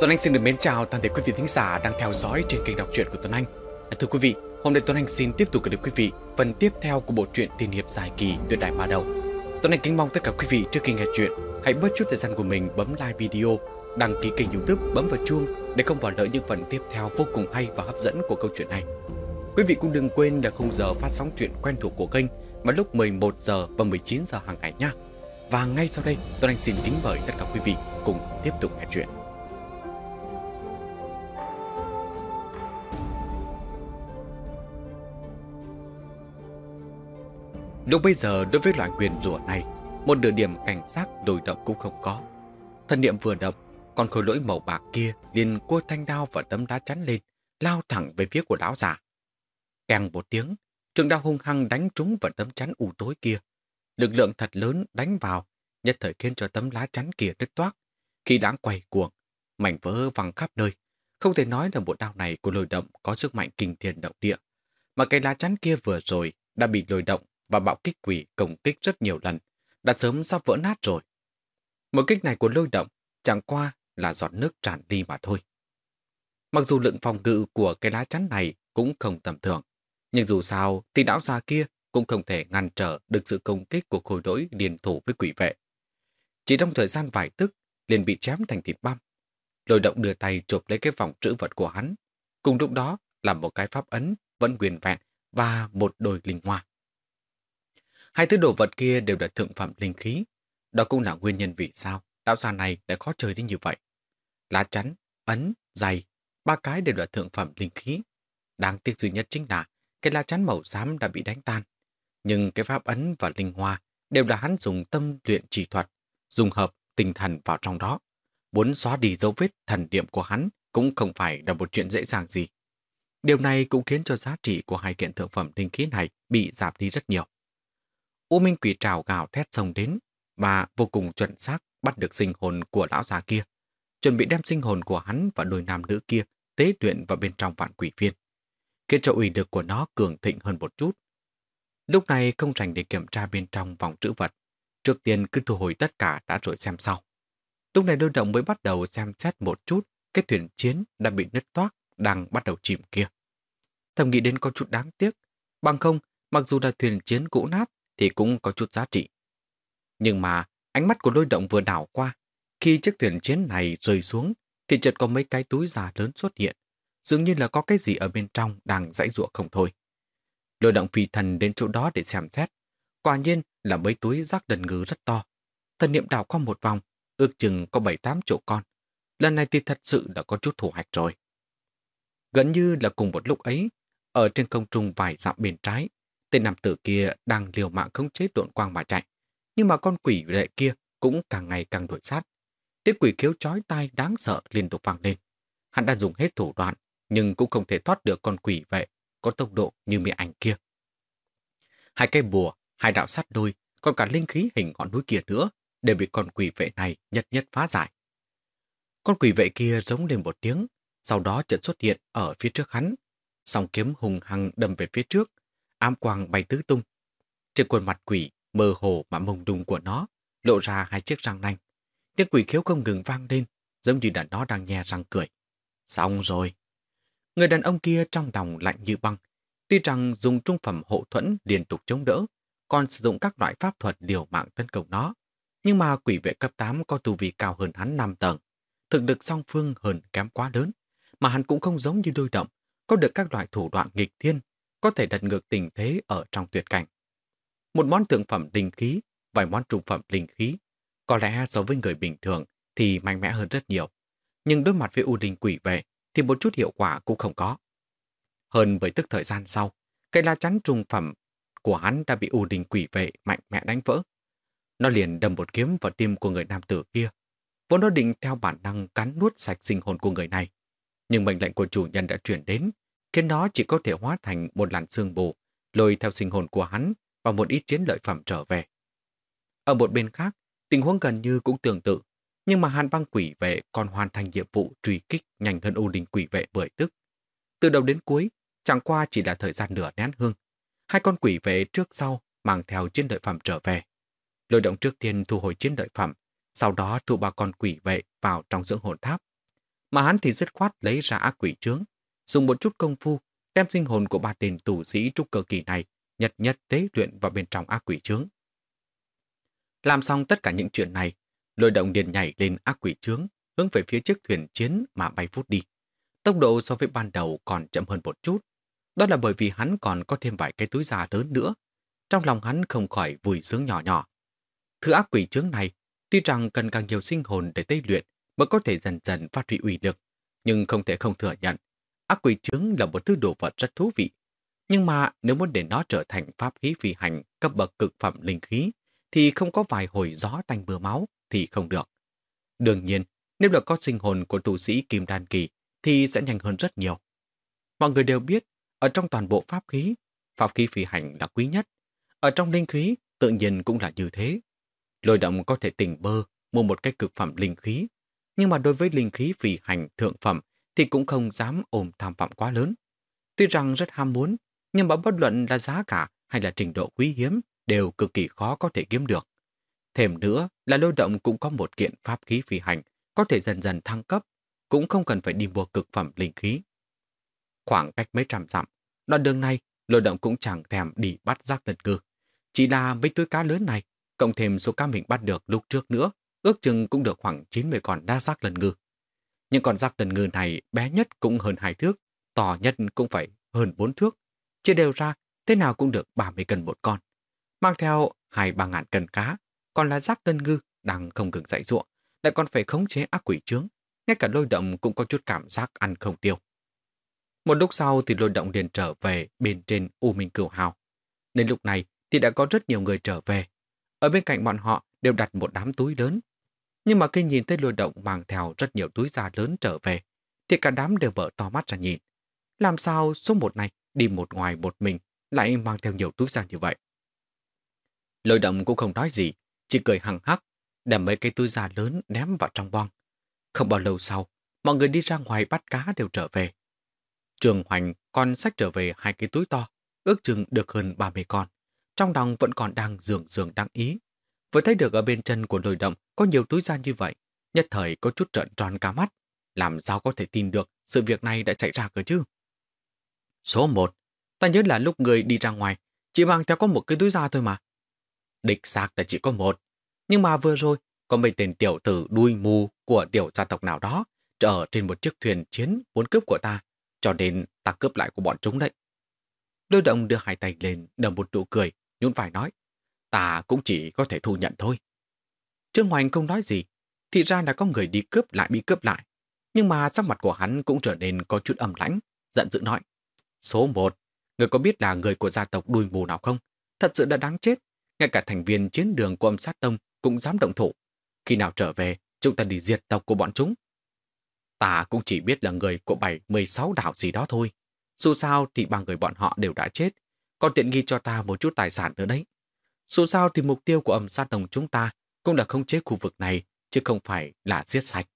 Tuấn Anh xin được mến chào toàn thể quý vị thính giả đang theo dõi trên kênh đọc truyện của Tuấn Anh. À, thưa quý vị, hôm nay Tuấn Anh xin tiếp tục gửi đến quý vị phần tiếp theo của bộ truyện tiên hiệp dài kỳ Tuyệt đại ma đầu. Tuấn Anh kính mong tất cả quý vị trước khi nghe truyện hãy bớt chút thời gian của mình bấm like video, đăng ký kênh youtube, bấm vào chuông để không bỏ lỡ những phần tiếp theo vô cùng hay và hấp dẫn của câu chuyện này. Quý vị cũng đừng quên là khung giờ phát sóng truyện quen thuộc của kênh vào lúc 11 giờ và 19 giờ hàng ngày nhé. Và ngay sau đây, Tuấn Anh xin kính mời tất cả quý vị cùng tiếp tục nghe truyện. Lúc bây giờ đối với loại quyền rùa này, một nửa điểm cảnh giác đối động cũng không có. Thân niệm vừa động, con khối lỗi màu bạc kia liền cua thanh đao và tấm đá chắn lên, lao thẳng về phía của lão già. Kèng một tiếng, trường đao hung hăng đánh trúng vào tấm chắn u tối kia. Lực lượng thật lớn đánh vào, nhất thời khiến cho tấm lá chắn kia đứt toát Khi đã quay cuồng, mảnh vỡ văng khắp nơi. Không thể nói là bộ đao này của lôi động có sức mạnh kinh thiên động địa. Mà cái lá chắn kia vừa rồi đã bị lôi động và bạo kích quỷ công kích rất nhiều lần, đã sớm sắp vỡ nát rồi. Một kích này của lôi động chẳng qua là giọt nước tràn đi mà thôi. Mặc dù lượng phòng ngự của cái lá chắn này cũng không tầm thường, nhưng dù sao thì đảo già kia cũng không thể ngăn trở được sự công kích của khối đối điền thủ với quỷ vệ. Chỉ trong thời gian vài tức, liền bị chém thành thịt băm. Lôi động đưa tay chụp lấy cái vòng trữ vật của hắn. Cùng lúc đó là một cái pháp ấn vẫn quyền vẹn và một đôi linh hoa. Hai thứ đồ vật kia đều là thượng phẩm linh khí. Đó cũng là nguyên nhân vì sao đạo gia này lại khó chơi đến như vậy. Lá chắn, ấn, dày ba cái đều là thượng phẩm linh khí. Đáng tiếc duy nhất chính là cái lá chắn màu xám đã bị đánh tan. Nhưng cái pháp ấn và linh hoa đều là hắn dùng tâm luyện chỉ thuật, dùng hợp tinh thần vào trong đó. Muốn xóa đi dấu vết thần điểm của hắn cũng không phải là một chuyện dễ dàng gì. Điều này cũng khiến cho giá trị của hai kiện thượng phẩm linh khí này bị giảm đi rất nhiều. U Minh Quỷ trào gào thét sông đến và vô cùng chuẩn xác bắt được sinh hồn của lão già kia, chuẩn bị đem sinh hồn của hắn và đôi nam nữ kia tế luyện vào bên trong vạn quỷ viên. Khiến cho uy lực của nó cường thịnh hơn một chút. Lúc này không rảnh để kiểm tra bên trong vòng chữ vật, trước tiên cứ thu hồi tất cả đã rồi xem sau. Lúc này đôi động mới bắt đầu xem xét một chút cái thuyền chiến đã bị nứt toác đang bắt đầu chìm kia. Thầm nghĩ đến có chút đáng tiếc, bằng không, mặc dù là thuyền chiến cũ nát, thì cũng có chút giá trị. Nhưng mà ánh mắt của lôi động vừa đảo qua, khi chiếc thuyền chiến này rơi xuống thì chợt có mấy cái túi già lớn xuất hiện, dường như là có cái gì ở bên trong đang dãy giụa không thôi. Lôi động phi thần đến chỗ đó để xem xét, quả nhiên là mấy túi rác đần ngứ rất to. Thần niệm đảo qua một vòng, ước chừng có bảy tám chỗ con. Lần này thì thật sự đã có chút thủ hạch rồi. Gần như là cùng một lúc ấy, ở trên công trung vài dặm bên trái, Tên nam tử kia đang liều mạng không chế độn quang mà chạy. Nhưng mà con quỷ lệ kia cũng càng ngày càng đuổi sát. Tiếng quỷ khiếu chói tai đáng sợ liên tục vang lên. Hắn đã dùng hết thủ đoạn, nhưng cũng không thể thoát được con quỷ vậy, có tốc độ như mẹ ảnh kia. Hai cây bùa, hai đạo sắt đôi, còn cả linh khí hình ngọn núi kia nữa, đều bị con quỷ vệ này nhất nhất phá giải. Con quỷ vệ kia giống lên một tiếng, sau đó chợt xuất hiện ở phía trước hắn. Song kiếm hùng hăng đâm về phía trước, ám quang bay tứ tung. Trên khuôn mặt quỷ, mơ hồ mà mông đùng của nó, lộ ra hai chiếc răng nanh. Tiếng quỷ khiếu không ngừng vang lên, giống như là nó đang nhe răng cười. Xong rồi. Người đàn ông kia trong đồng lạnh như băng. Tuy rằng dùng trung phẩm hộ thuẫn liên tục chống đỡ, còn sử dụng các loại pháp thuật liều mạng tấn công nó. Nhưng mà quỷ vệ cấp 8 có tu vi cao hơn hắn 5 tầng. Thực lực song phương hơn kém quá lớn, mà hắn cũng không giống như đôi động, có được các loại thủ đoạn nghịch thiên có thể đặt ngược tình thế ở trong tuyệt cảnh. Một món thượng phẩm linh khí, vài món trung phẩm linh khí, có lẽ so với người bình thường thì mạnh mẽ hơn rất nhiều. Nhưng đối mặt với U Đình quỷ về thì một chút hiệu quả cũng không có. Hơn với tức thời gian sau, cây la chắn trung phẩm của hắn đã bị U Đình quỷ vệ mạnh mẽ đánh vỡ. Nó liền đâm một kiếm vào tim của người nam tử kia, vốn nó định theo bản năng cắn nuốt sạch sinh hồn của người này. Nhưng mệnh lệnh của chủ nhân đã truyền đến, khiến nó chỉ có thể hóa thành một làn sương bù lôi theo sinh hồn của hắn và một ít chiến lợi phẩm trở về. Ở một bên khác, tình huống gần như cũng tương tự, nhưng mà hàn băng quỷ vệ còn hoàn thành nhiệm vụ truy kích nhanh hơn u linh quỷ vệ bởi tức. Từ đầu đến cuối, chẳng qua chỉ là thời gian nửa nén hương. Hai con quỷ vệ trước sau mang theo chiến lợi phẩm trở về. Lôi động trước tiên thu hồi chiến lợi phẩm, sau đó thu ba con quỷ vệ vào trong dưỡng hồn tháp. Mà hắn thì dứt khoát lấy ra ác quỷ trướng, dùng một chút công phu, đem sinh hồn của ba tên tù sĩ trúc cơ kỳ này nhật nhật tế luyện vào bên trong ác quỷ trướng. Làm xong tất cả những chuyện này, lôi động điền nhảy lên ác quỷ trướng, hướng về phía chiếc thuyền chiến mà bay phút đi. Tốc độ so với ban đầu còn chậm hơn một chút. Đó là bởi vì hắn còn có thêm vài cái túi da lớn nữa. Trong lòng hắn không khỏi vui sướng nhỏ nhỏ. Thứ ác quỷ trướng này, tuy rằng cần càng nhiều sinh hồn để tây luyện mới có thể dần dần phát huy uy lực, nhưng không thể không thừa nhận Ác quỷ trướng là một thứ đồ vật rất thú vị. Nhưng mà nếu muốn để nó trở thành pháp khí phi hành cấp bậc cực phẩm linh khí, thì không có vài hồi gió tanh bừa máu thì không được. Đương nhiên, nếu được có sinh hồn của tu sĩ Kim Đan Kỳ thì sẽ nhanh hơn rất nhiều. Mọi người đều biết, ở trong toàn bộ pháp khí, pháp khí phi hành là quý nhất. Ở trong linh khí, tự nhiên cũng là như thế. Lôi động có thể tỉnh bơ, mua một cái cực phẩm linh khí. Nhưng mà đối với linh khí phi hành thượng phẩm thì cũng không dám ôm tham vọng quá lớn. Tuy rằng rất ham muốn, nhưng mà bất luận là giá cả hay là trình độ quý hiếm đều cực kỳ khó có thể kiếm được. Thêm nữa là lôi động cũng có một kiện pháp khí phi hành có thể dần dần thăng cấp, cũng không cần phải đi mua cực phẩm linh khí. Khoảng cách mấy trăm dặm, đoạn đường này lôi động cũng chẳng thèm đi bắt rác lần cư. Chỉ là mấy túi cá lớn này, cộng thêm số cá mình bắt được lúc trước nữa, ước chừng cũng được khoảng 90 con đa rác lần ngư. Nhưng con rác ngần ngư này bé nhất cũng hơn hai thước, to nhất cũng phải hơn bốn thước. Chia đều ra, thế nào cũng được 30 cân một con. Mang theo hai ba ngàn cân cá, còn là rác ngân ngư đang không ngừng dạy ruộng, lại còn phải khống chế ác quỷ trướng. Ngay cả lôi động cũng có chút cảm giác ăn không tiêu. Một lúc sau thì lôi động liền trở về bên trên U Minh Cửu Hào. đến lúc này thì đã có rất nhiều người trở về. Ở bên cạnh bọn họ đều đặt một đám túi lớn nhưng mà khi nhìn thấy lôi động mang theo rất nhiều túi da lớn trở về, thì cả đám đều vỡ to mắt ra nhìn. Làm sao số một này đi một ngoài một mình lại mang theo nhiều túi da như vậy? Lôi động cũng không nói gì, chỉ cười hằng hắc, đem mấy cái túi da lớn ném vào trong bong. Không bao lâu sau, mọi người đi ra ngoài bắt cá đều trở về. Trường Hoành còn sách trở về hai cái túi to, ước chừng được hơn 30 con. Trong lòng vẫn còn đang dường dường đăng ý. Vừa thấy được ở bên chân của nồi động có nhiều túi da như vậy, nhất thời có chút trợn tròn cả mắt. Làm sao có thể tin được sự việc này đã xảy ra cơ chứ? Số 1. Ta nhớ là lúc người đi ra ngoài, chỉ mang theo có một cái túi da thôi mà. Địch xác là chỉ có một. Nhưng mà vừa rồi, có mấy tên tiểu tử đuôi mù của tiểu gia tộc nào đó trở trên một chiếc thuyền chiến muốn cướp của ta, cho nên ta cướp lại của bọn chúng đấy. Đôi động đưa hai tay lên, đầm một nụ cười, nhún vai nói ta cũng chỉ có thể thu nhận thôi. Trương Hoành không nói gì, thì ra là có người đi cướp lại bị cướp lại. Nhưng mà sắc mặt của hắn cũng trở nên có chút âm lãnh, giận dữ nói. Số một, người có biết là người của gia tộc đuôi mù nào không? Thật sự đã đáng chết, ngay cả thành viên chiến đường của âm sát tông cũng dám động thủ. Khi nào trở về, chúng ta đi diệt tộc của bọn chúng. Ta cũng chỉ biết là người của bảy mười sáu đảo gì đó thôi. Dù sao thì ba người bọn họ đều đã chết, còn tiện nghi cho ta một chút tài sản nữa đấy. Dù sao thì mục tiêu của ẩm sát tổng chúng ta cũng là khống chế khu vực này, chứ không phải là giết sạch.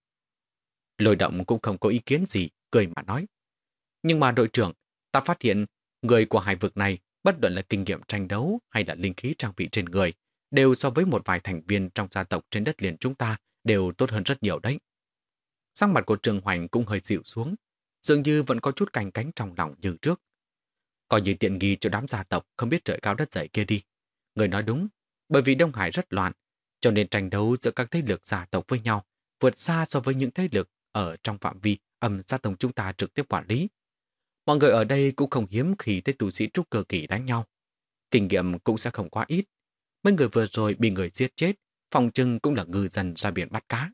Lôi động cũng không có ý kiến gì, cười mà nói. Nhưng mà đội trưởng, ta phát hiện người của hai vực này, bất luận là kinh nghiệm tranh đấu hay là linh khí trang bị trên người, đều so với một vài thành viên trong gia tộc trên đất liền chúng ta đều tốt hơn rất nhiều đấy. Sắc mặt của Trường Hoành cũng hơi dịu xuống, dường như vẫn có chút cành cánh trong lòng như trước. Coi như tiện nghi cho đám gia tộc không biết trời cao đất dày kia đi. Người nói đúng, bởi vì Đông Hải rất loạn, cho nên tranh đấu giữa các thế lực gia tộc với nhau vượt xa so với những thế lực ở trong phạm vi âm gia tộc chúng ta trực tiếp quản lý. Mọi người ở đây cũng không hiếm khi thấy tù sĩ trúc cơ kỳ đánh nhau. Kinh nghiệm cũng sẽ không quá ít. Mấy người vừa rồi bị người giết chết, phòng trưng cũng là ngư dần ra biển bắt cá.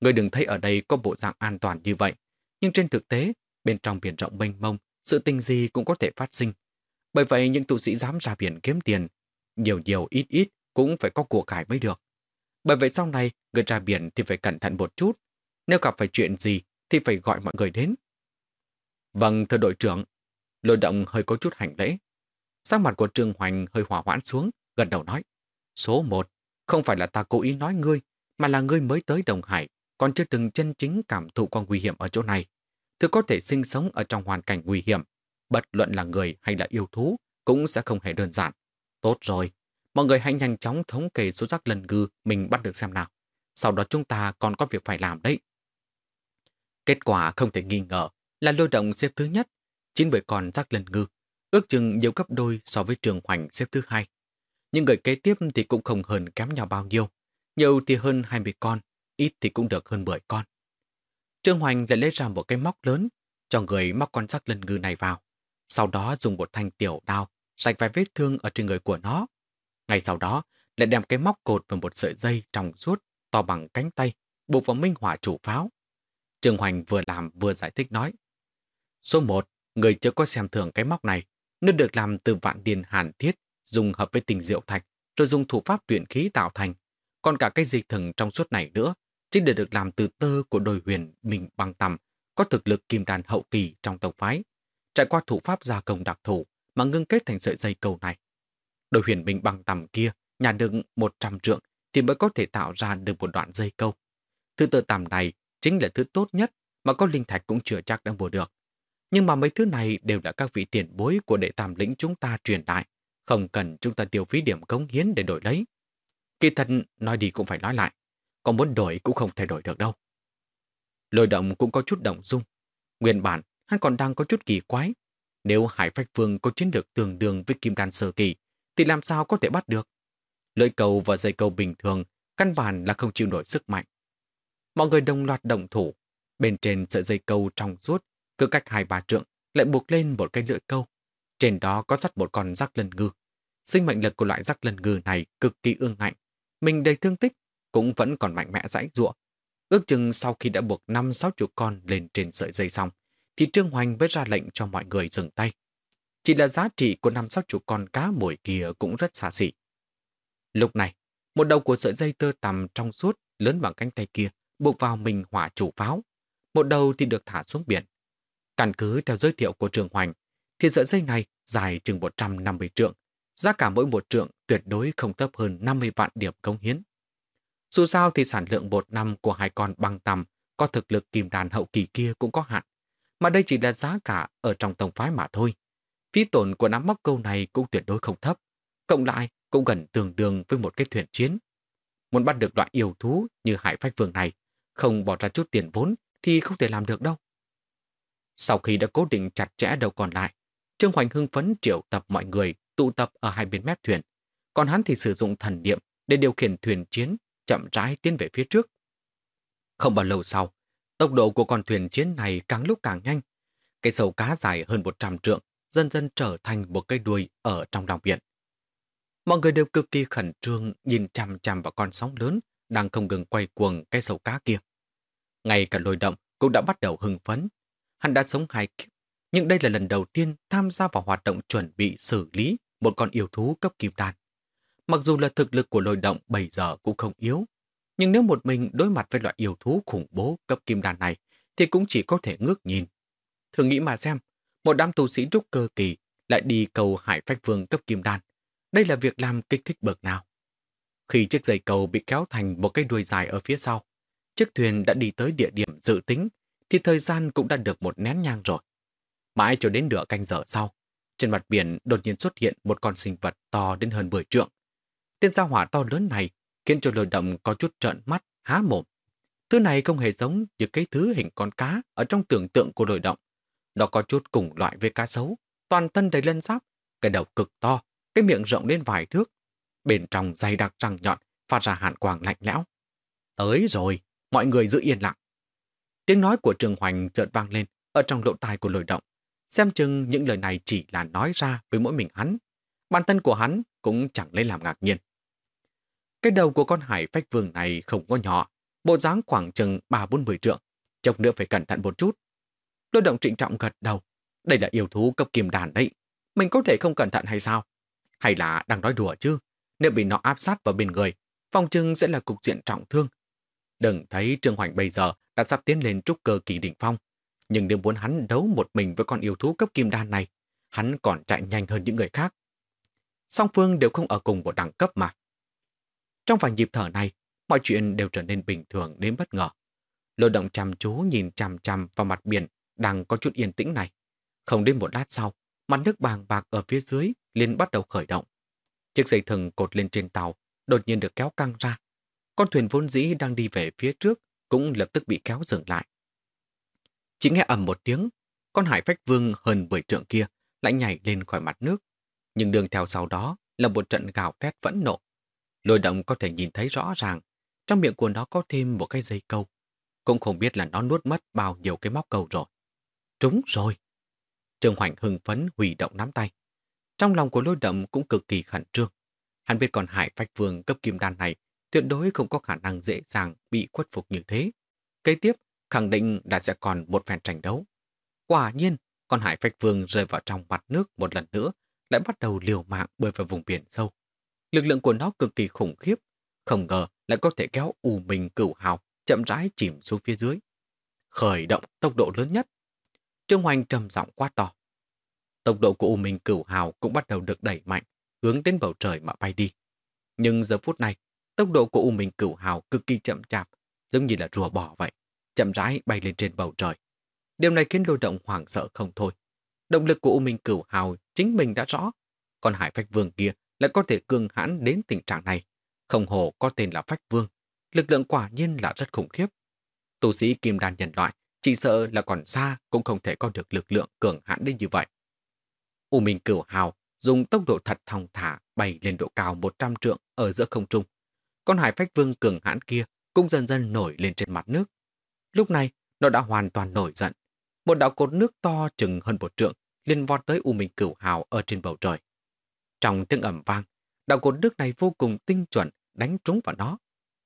Người đừng thấy ở đây có bộ dạng an toàn như vậy, nhưng trên thực tế, bên trong biển rộng mênh mông, sự tình gì cũng có thể phát sinh. Bởi vậy, những tù sĩ dám ra biển kiếm tiền nhiều nhiều ít ít cũng phải có của cải mới được. Bởi vậy sau này, người ra biển thì phải cẩn thận một chút. Nếu gặp phải chuyện gì thì phải gọi mọi người đến. Vâng, thưa đội trưởng. Lôi động hơi có chút hành lễ. Sắc mặt của Trương Hoành hơi hòa hoãn xuống, gần đầu nói. Số một, không phải là ta cố ý nói ngươi, mà là ngươi mới tới Đồng Hải, còn chưa từng chân chính cảm thụ qua nguy hiểm ở chỗ này. Thứ có thể sinh sống ở trong hoàn cảnh nguy hiểm, bất luận là người hay là yêu thú, cũng sẽ không hề đơn giản. Tốt rồi, mọi người hãy nhanh chóng thống kê số rác lần gư mình bắt được xem nào. Sau đó chúng ta còn có việc phải làm đấy. Kết quả không thể nghi ngờ là lôi động xếp thứ nhất, chính bởi con rác lần ngư, ước chừng nhiều gấp đôi so với trường hoành xếp thứ hai. Nhưng người kế tiếp thì cũng không hơn kém nhau bao nhiêu, nhiều thì hơn 20 con, ít thì cũng được hơn 10 con. Trương Hoành lại lấy ra một cái móc lớn, cho người móc con rác lần ngư này vào, sau đó dùng một thanh tiểu đao rạch vài vết thương ở trên người của nó. Ngay sau đó, lại đem cái móc cột và một sợi dây trong suốt to bằng cánh tay buộc vào minh hỏa chủ pháo. trường Hoành vừa làm vừa giải thích nói. Số một, người chưa có xem thường cái móc này. Nó được làm từ vạn điền hàn thiết, dùng hợp với tình diệu thạch, rồi dùng thủ pháp tuyển khí tạo thành. Còn cả cái dịch thần trong suốt này nữa, chính để được làm từ tơ của đồi huyền mình bằng tầm, có thực lực kim đàn hậu kỳ trong tộc phái. Trải qua thủ pháp gia công đặc thù, mà ngưng kết thành sợi dây cầu này. Đội huyền binh bằng tầm kia, nhà đựng 100 trượng thì mới có thể tạo ra được một đoạn dây câu. Thứ tơ tầm này chính là thứ tốt nhất mà có linh thạch cũng chưa chắc đang mua được. Nhưng mà mấy thứ này đều là các vị tiền bối của đệ tam lĩnh chúng ta truyền đại, không cần chúng ta tiêu phí điểm cống hiến để đổi lấy. Kỳ thật nói đi cũng phải nói lại, có muốn đổi cũng không thể đổi được đâu. Lôi động cũng có chút động dung. Nguyên bản, hắn còn đang có chút kỳ quái, nếu Hải Phách Vương có chiến lược tương đương với Kim Đan Sơ Kỳ, thì làm sao có thể bắt được? Lưỡi cầu và dây cầu bình thường căn bản là không chịu nổi sức mạnh. Mọi người đồng loạt động thủ. Bên trên sợi dây câu trong suốt, cứ cách hai ba trượng, lại buộc lên một cái lưỡi câu. Trên đó có dắt một con rắc lân ngư. Sinh mệnh lực của loại rắc lân ngư này cực kỳ ương ngạnh. Mình đầy thương tích, cũng vẫn còn mạnh mẽ rãnh ruộng. Ước chừng sau khi đã buộc năm sáu chục con lên trên sợi dây xong, thì Trương Hoành mới ra lệnh cho mọi người dừng tay. Chỉ là giá trị của năm sáu chục con cá mồi kia cũng rất xa xỉ. Lúc này, một đầu của sợi dây tơ tằm trong suốt lớn bằng cánh tay kia buộc vào mình hỏa chủ pháo. Một đầu thì được thả xuống biển. Căn cứ theo giới thiệu của Trường Hoành, thì sợi dây này dài chừng 150 trượng. Giá cả mỗi một trượng tuyệt đối không thấp hơn 50 vạn điểm cống hiến. Dù sao thì sản lượng bột năm của hai con băng tằm có thực lực kìm đàn hậu kỳ kia cũng có hạn mà đây chỉ là giá cả ở trong tổng phái mà thôi. Phí tổn của nắm móc câu này cũng tuyệt đối không thấp, cộng lại cũng gần tương đương với một cái thuyền chiến. Muốn bắt được loại yêu thú như hải phách vương này, không bỏ ra chút tiền vốn thì không thể làm được đâu. Sau khi đã cố định chặt chẽ đầu còn lại, Trương Hoành hưng phấn triệu tập mọi người tụ tập ở hai bên mép thuyền, còn hắn thì sử dụng thần niệm để điều khiển thuyền chiến chậm rãi tiến về phía trước. Không bao lâu sau, Tốc độ của con thuyền chiến này càng lúc càng nhanh. Cái sầu cá dài hơn 100 trượng dần dần trở thành một cây đuôi ở trong lòng biển. Mọi người đều cực kỳ khẩn trương nhìn chằm chằm vào con sóng lớn đang không ngừng quay cuồng cái sầu cá kia. Ngay cả lôi động cũng đã bắt đầu hưng phấn. Hắn đã sống hai kiếp, nhưng đây là lần đầu tiên tham gia vào hoạt động chuẩn bị xử lý một con yêu thú cấp kim đan. Mặc dù là thực lực của lôi động bây giờ cũng không yếu, nhưng nếu một mình đối mặt với loại yêu thú khủng bố cấp kim đàn này, thì cũng chỉ có thể ngước nhìn. Thử nghĩ mà xem, một đám tu sĩ trúc cơ kỳ lại đi cầu hải phách vương cấp kim đan. Đây là việc làm kích thích bậc nào. Khi chiếc dây cầu bị kéo thành một cái đuôi dài ở phía sau, chiếc thuyền đã đi tới địa điểm dự tính, thì thời gian cũng đã được một nén nhang rồi. Mãi cho đến nửa canh giờ sau, trên mặt biển đột nhiên xuất hiện một con sinh vật to đến hơn 10 trượng. Tên gia hỏa to lớn này khiến cho lôi động có chút trợn mắt, há mồm. Thứ này không hề giống như cái thứ hình con cá ở trong tưởng tượng của lôi động. Nó có chút cùng loại với cá sấu, toàn thân đầy lân giáp, cái đầu cực to, cái miệng rộng lên vài thước. Bên trong dày đặc răng nhọn, phát ra hạn quang lạnh lẽo. Tới rồi, mọi người giữ yên lặng. Tiếng nói của Trường Hoành chợt vang lên ở trong lỗ tai của lôi động. Xem chừng những lời này chỉ là nói ra với mỗi mình hắn. Bản thân của hắn cũng chẳng lấy làm ngạc nhiên. Cái đầu của con hải phách vương này không có nhỏ, bộ dáng khoảng chừng ba bốn mười trượng, chốc nữa phải cẩn thận một chút. Lôi động trịnh trọng gật đầu, đây là yêu thú cấp kim đàn đấy, mình có thể không cẩn thận hay sao? Hay là đang nói đùa chứ? Nếu bị nó áp sát vào bên người, phòng trưng sẽ là cục diện trọng thương. Đừng thấy Trương Hoành bây giờ đã sắp tiến lên trúc cơ kỳ đỉnh phong, nhưng nếu muốn hắn đấu một mình với con yêu thú cấp kim đan này, hắn còn chạy nhanh hơn những người khác. Song phương đều không ở cùng một đẳng cấp mà, trong vài nhịp thở này, mọi chuyện đều trở nên bình thường đến bất ngờ. Lôi động chăm chú nhìn chăm chăm vào mặt biển đang có chút yên tĩnh này. Không đến một lát sau, mặt nước bàng bạc ở phía dưới liền bắt đầu khởi động. Chiếc dây thừng cột lên trên tàu đột nhiên được kéo căng ra. Con thuyền vốn dĩ đang đi về phía trước cũng lập tức bị kéo dừng lại. Chỉ nghe ầm một tiếng, con hải phách vương hơn 10 trượng kia lại nhảy lên khỏi mặt nước. Nhưng đường theo sau đó là một trận gào thét vẫn nộ, Lôi động có thể nhìn thấy rõ ràng, trong miệng của nó có thêm một cái dây câu. Cũng không biết là nó nuốt mất bao nhiêu cái móc câu rồi. Trúng rồi! Trương Hoành hưng phấn hủy động nắm tay. Trong lòng của lôi động cũng cực kỳ khẩn trương. Hắn biết còn hải phách vương cấp kim đan này tuyệt đối không có khả năng dễ dàng bị khuất phục như thế. Kế tiếp, khẳng định đã sẽ còn một phen tranh đấu. Quả nhiên, con hải phách vương rơi vào trong mặt nước một lần nữa, lại bắt đầu liều mạng bơi vào vùng biển sâu lực lượng của nó cực kỳ khủng khiếp, không ngờ lại có thể kéo ù mình cửu hào chậm rãi chìm xuống phía dưới. Khởi động tốc độ lớn nhất. Trương Hoành trầm giọng quá to. Tốc độ của ù mình cửu hào cũng bắt đầu được đẩy mạnh, hướng đến bầu trời mà bay đi. Nhưng giờ phút này, tốc độ của u minh cửu hào cực kỳ chậm chạp, giống như là rùa bò vậy, chậm rãi bay lên trên bầu trời. Điều này khiến lôi động hoảng sợ không thôi. Động lực của u minh cửu hào chính mình đã rõ, còn hải phách vương kia lại có thể cường hãn đến tình trạng này. Không hồ có tên là Phách Vương, lực lượng quả nhiên là rất khủng khiếp. Tu sĩ kim đan nhận loại, chỉ sợ là còn xa cũng không thể có được lực lượng cường hãn đến như vậy. U Minh cửu hào dùng tốc độ thật thong thả bay lên độ cao 100 trượng ở giữa không trung. Con hải phách vương cường hãn kia cũng dần dần nổi lên trên mặt nước. Lúc này, nó đã hoàn toàn nổi giận. Một đạo cột nước to chừng hơn một trượng liền vọt tới U Minh cửu hào ở trên bầu trời. Trong tiếng ẩm vang, đạo cột nước này vô cùng tinh chuẩn đánh trúng vào nó.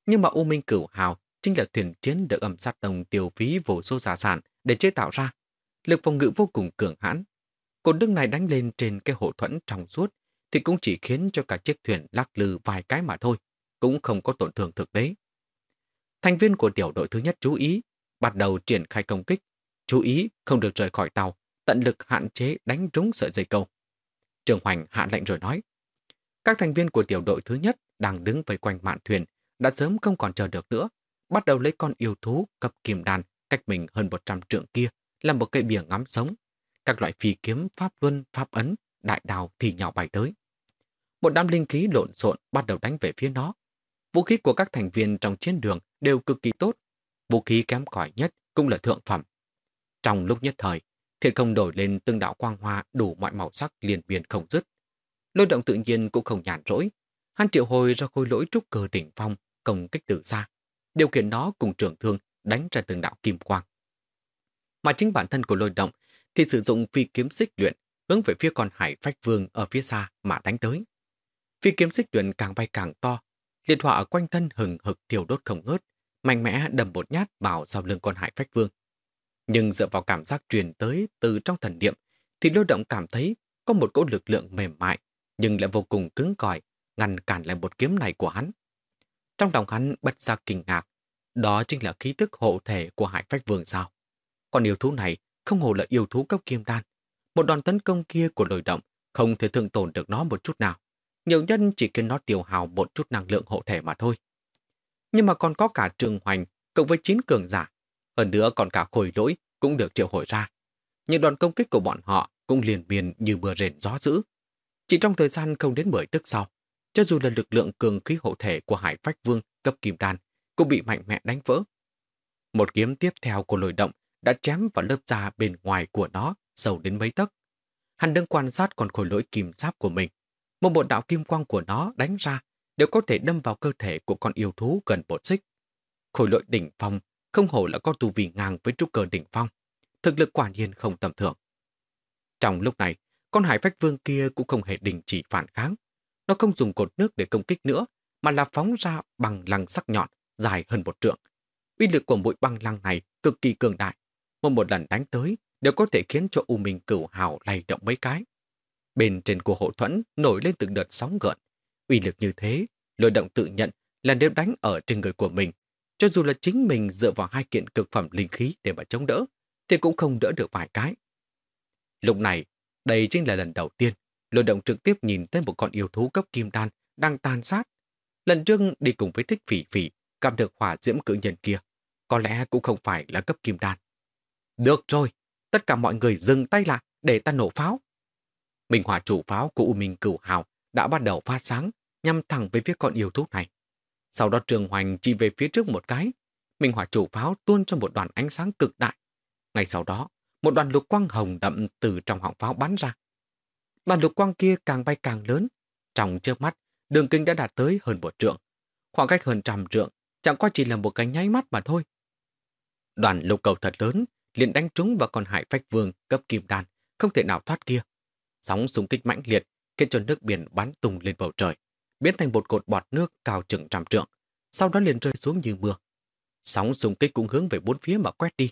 Nhưng mà U Minh Cửu Hào chính là thuyền chiến được ẩm sát tông tiêu phí vô số giả sản để chế tạo ra. Lực phòng ngự vô cùng cường hãn. Cột nước này đánh lên trên cái hộ thuẫn trong suốt thì cũng chỉ khiến cho cả chiếc thuyền lắc lư vài cái mà thôi, cũng không có tổn thương thực tế. Thành viên của tiểu đội thứ nhất chú ý, bắt đầu triển khai công kích, chú ý không được rời khỏi tàu, tận lực hạn chế đánh trúng sợi dây câu. Trường Hoành hạ lệnh rồi nói. Các thành viên của tiểu đội thứ nhất đang đứng vây quanh mạn thuyền, đã sớm không còn chờ được nữa, bắt đầu lấy con yêu thú cập kiềm đàn cách mình hơn 100 trượng kia, làm một cây bìa ngắm sống. Các loại phi kiếm pháp luân, pháp ấn, đại đào thì nhào bay tới. Một đám linh khí lộn xộn bắt đầu đánh về phía nó. Vũ khí của các thành viên trong chiến đường đều cực kỳ tốt. Vũ khí kém cỏi nhất cũng là thượng phẩm. Trong lúc nhất thời, Thiên không đổi lên tương đạo quang hoa đủ mọi màu sắc liền biên không dứt. Lôi động tự nhiên cũng không nhàn rỗi. Hắn triệu hồi ra khối lỗi trúc cơ đỉnh phong, công kích từ xa. Điều kiện đó cùng trưởng thương đánh ra từng đạo kim quang. Mà chính bản thân của lôi động thì sử dụng phi kiếm xích luyện hướng về phía con hải phách vương ở phía xa mà đánh tới. Phi kiếm xích luyện càng bay càng to, liệt hỏa quanh thân hừng hực thiêu đốt không ngớt, mạnh mẽ đầm một nhát vào sau lưng con hải phách vương. Nhưng dựa vào cảm giác truyền tới từ trong thần niệm, thì lưu động cảm thấy có một cỗ lực lượng mềm mại, nhưng lại vô cùng cứng cỏi, ngăn cản lại một kiếm này của hắn. Trong lòng hắn bật ra kinh ngạc, đó chính là khí tức hộ thể của hải phách vương sao. Còn yêu thú này không hồ là yêu thú cấp kim đan. Một đòn tấn công kia của lôi động không thể thương tổn được nó một chút nào. Nhiều nhân chỉ khiến nó tiêu hào một chút năng lượng hộ thể mà thôi. Nhưng mà còn có cả trường hoành cộng với chín cường giả hơn nữa còn cả khôi lỗi cũng được triệu hồi ra. Nhưng đoàn công kích của bọn họ cũng liền miền như mưa rền gió dữ. Chỉ trong thời gian không đến 10 tức sau, cho dù là lực lượng cường khí hộ thể của hải phách vương cấp kim đan cũng bị mạnh mẽ đánh vỡ. Một kiếm tiếp theo của lồi động đã chém vào lớp da bên ngoài của nó sâu đến mấy tấc. Hắn đang quan sát còn khôi lỗi kim giáp của mình. Một bộ đạo kim quang của nó đánh ra đều có thể đâm vào cơ thể của con yêu thú gần bột xích. Khôi lỗi đỉnh phong không hổ là có tu vi ngang với trúc cơ đỉnh phong. Thực lực quả nhiên không tầm thường. Trong lúc này, con hải phách vương kia cũng không hề đình chỉ phản kháng. Nó không dùng cột nước để công kích nữa, mà là phóng ra bằng lăng sắc nhọn dài hơn một trượng. Uy lực của mũi băng lăng này cực kỳ cường đại. Một một lần đánh tới đều có thể khiến cho U Minh cửu hào lay động mấy cái. Bên trên của hộ thuẫn nổi lên từng đợt sóng gợn. Uy lực như thế, lôi động tự nhận là nếu đánh ở trên người của mình cho dù là chính mình dựa vào hai kiện cực phẩm linh khí để mà chống đỡ, thì cũng không đỡ được vài cái. Lúc này, đây chính là lần đầu tiên lôi động trực tiếp nhìn thấy một con yêu thú cấp kim đan đang tan sát. Lần trước đi cùng với thích phỉ phỉ, gặp được hỏa diễm cự nhân kia, có lẽ cũng không phải là cấp kim đan. Được rồi, tất cả mọi người dừng tay lại để ta nổ pháo. Minh hỏa chủ pháo của U Minh Cửu Hào đã bắt đầu phát sáng nhằm thẳng về phía con yêu thú này. Sau đó Trường Hoành chỉ về phía trước một cái. Minh hỏa chủ pháo tuôn cho một đoàn ánh sáng cực đại. Ngay sau đó, một đoàn lục quang hồng đậm từ trong họng pháo bắn ra. Đoàn lục quang kia càng bay càng lớn. Trong trước mắt, đường kinh đã đạt tới hơn một trượng. Khoảng cách hơn trăm trượng, chẳng qua chỉ là một cái nháy mắt mà thôi. Đoàn lục cầu thật lớn, liền đánh trúng vào con hải phách vương cấp kim đan, không thể nào thoát kia. Sóng súng kích mãnh liệt, khiến cho nước biển bắn tung lên bầu trời biến thành một cột bọt nước cao chừng trăm trượng, sau đó liền rơi xuống như mưa. Sóng xung kích cũng hướng về bốn phía mà quét đi.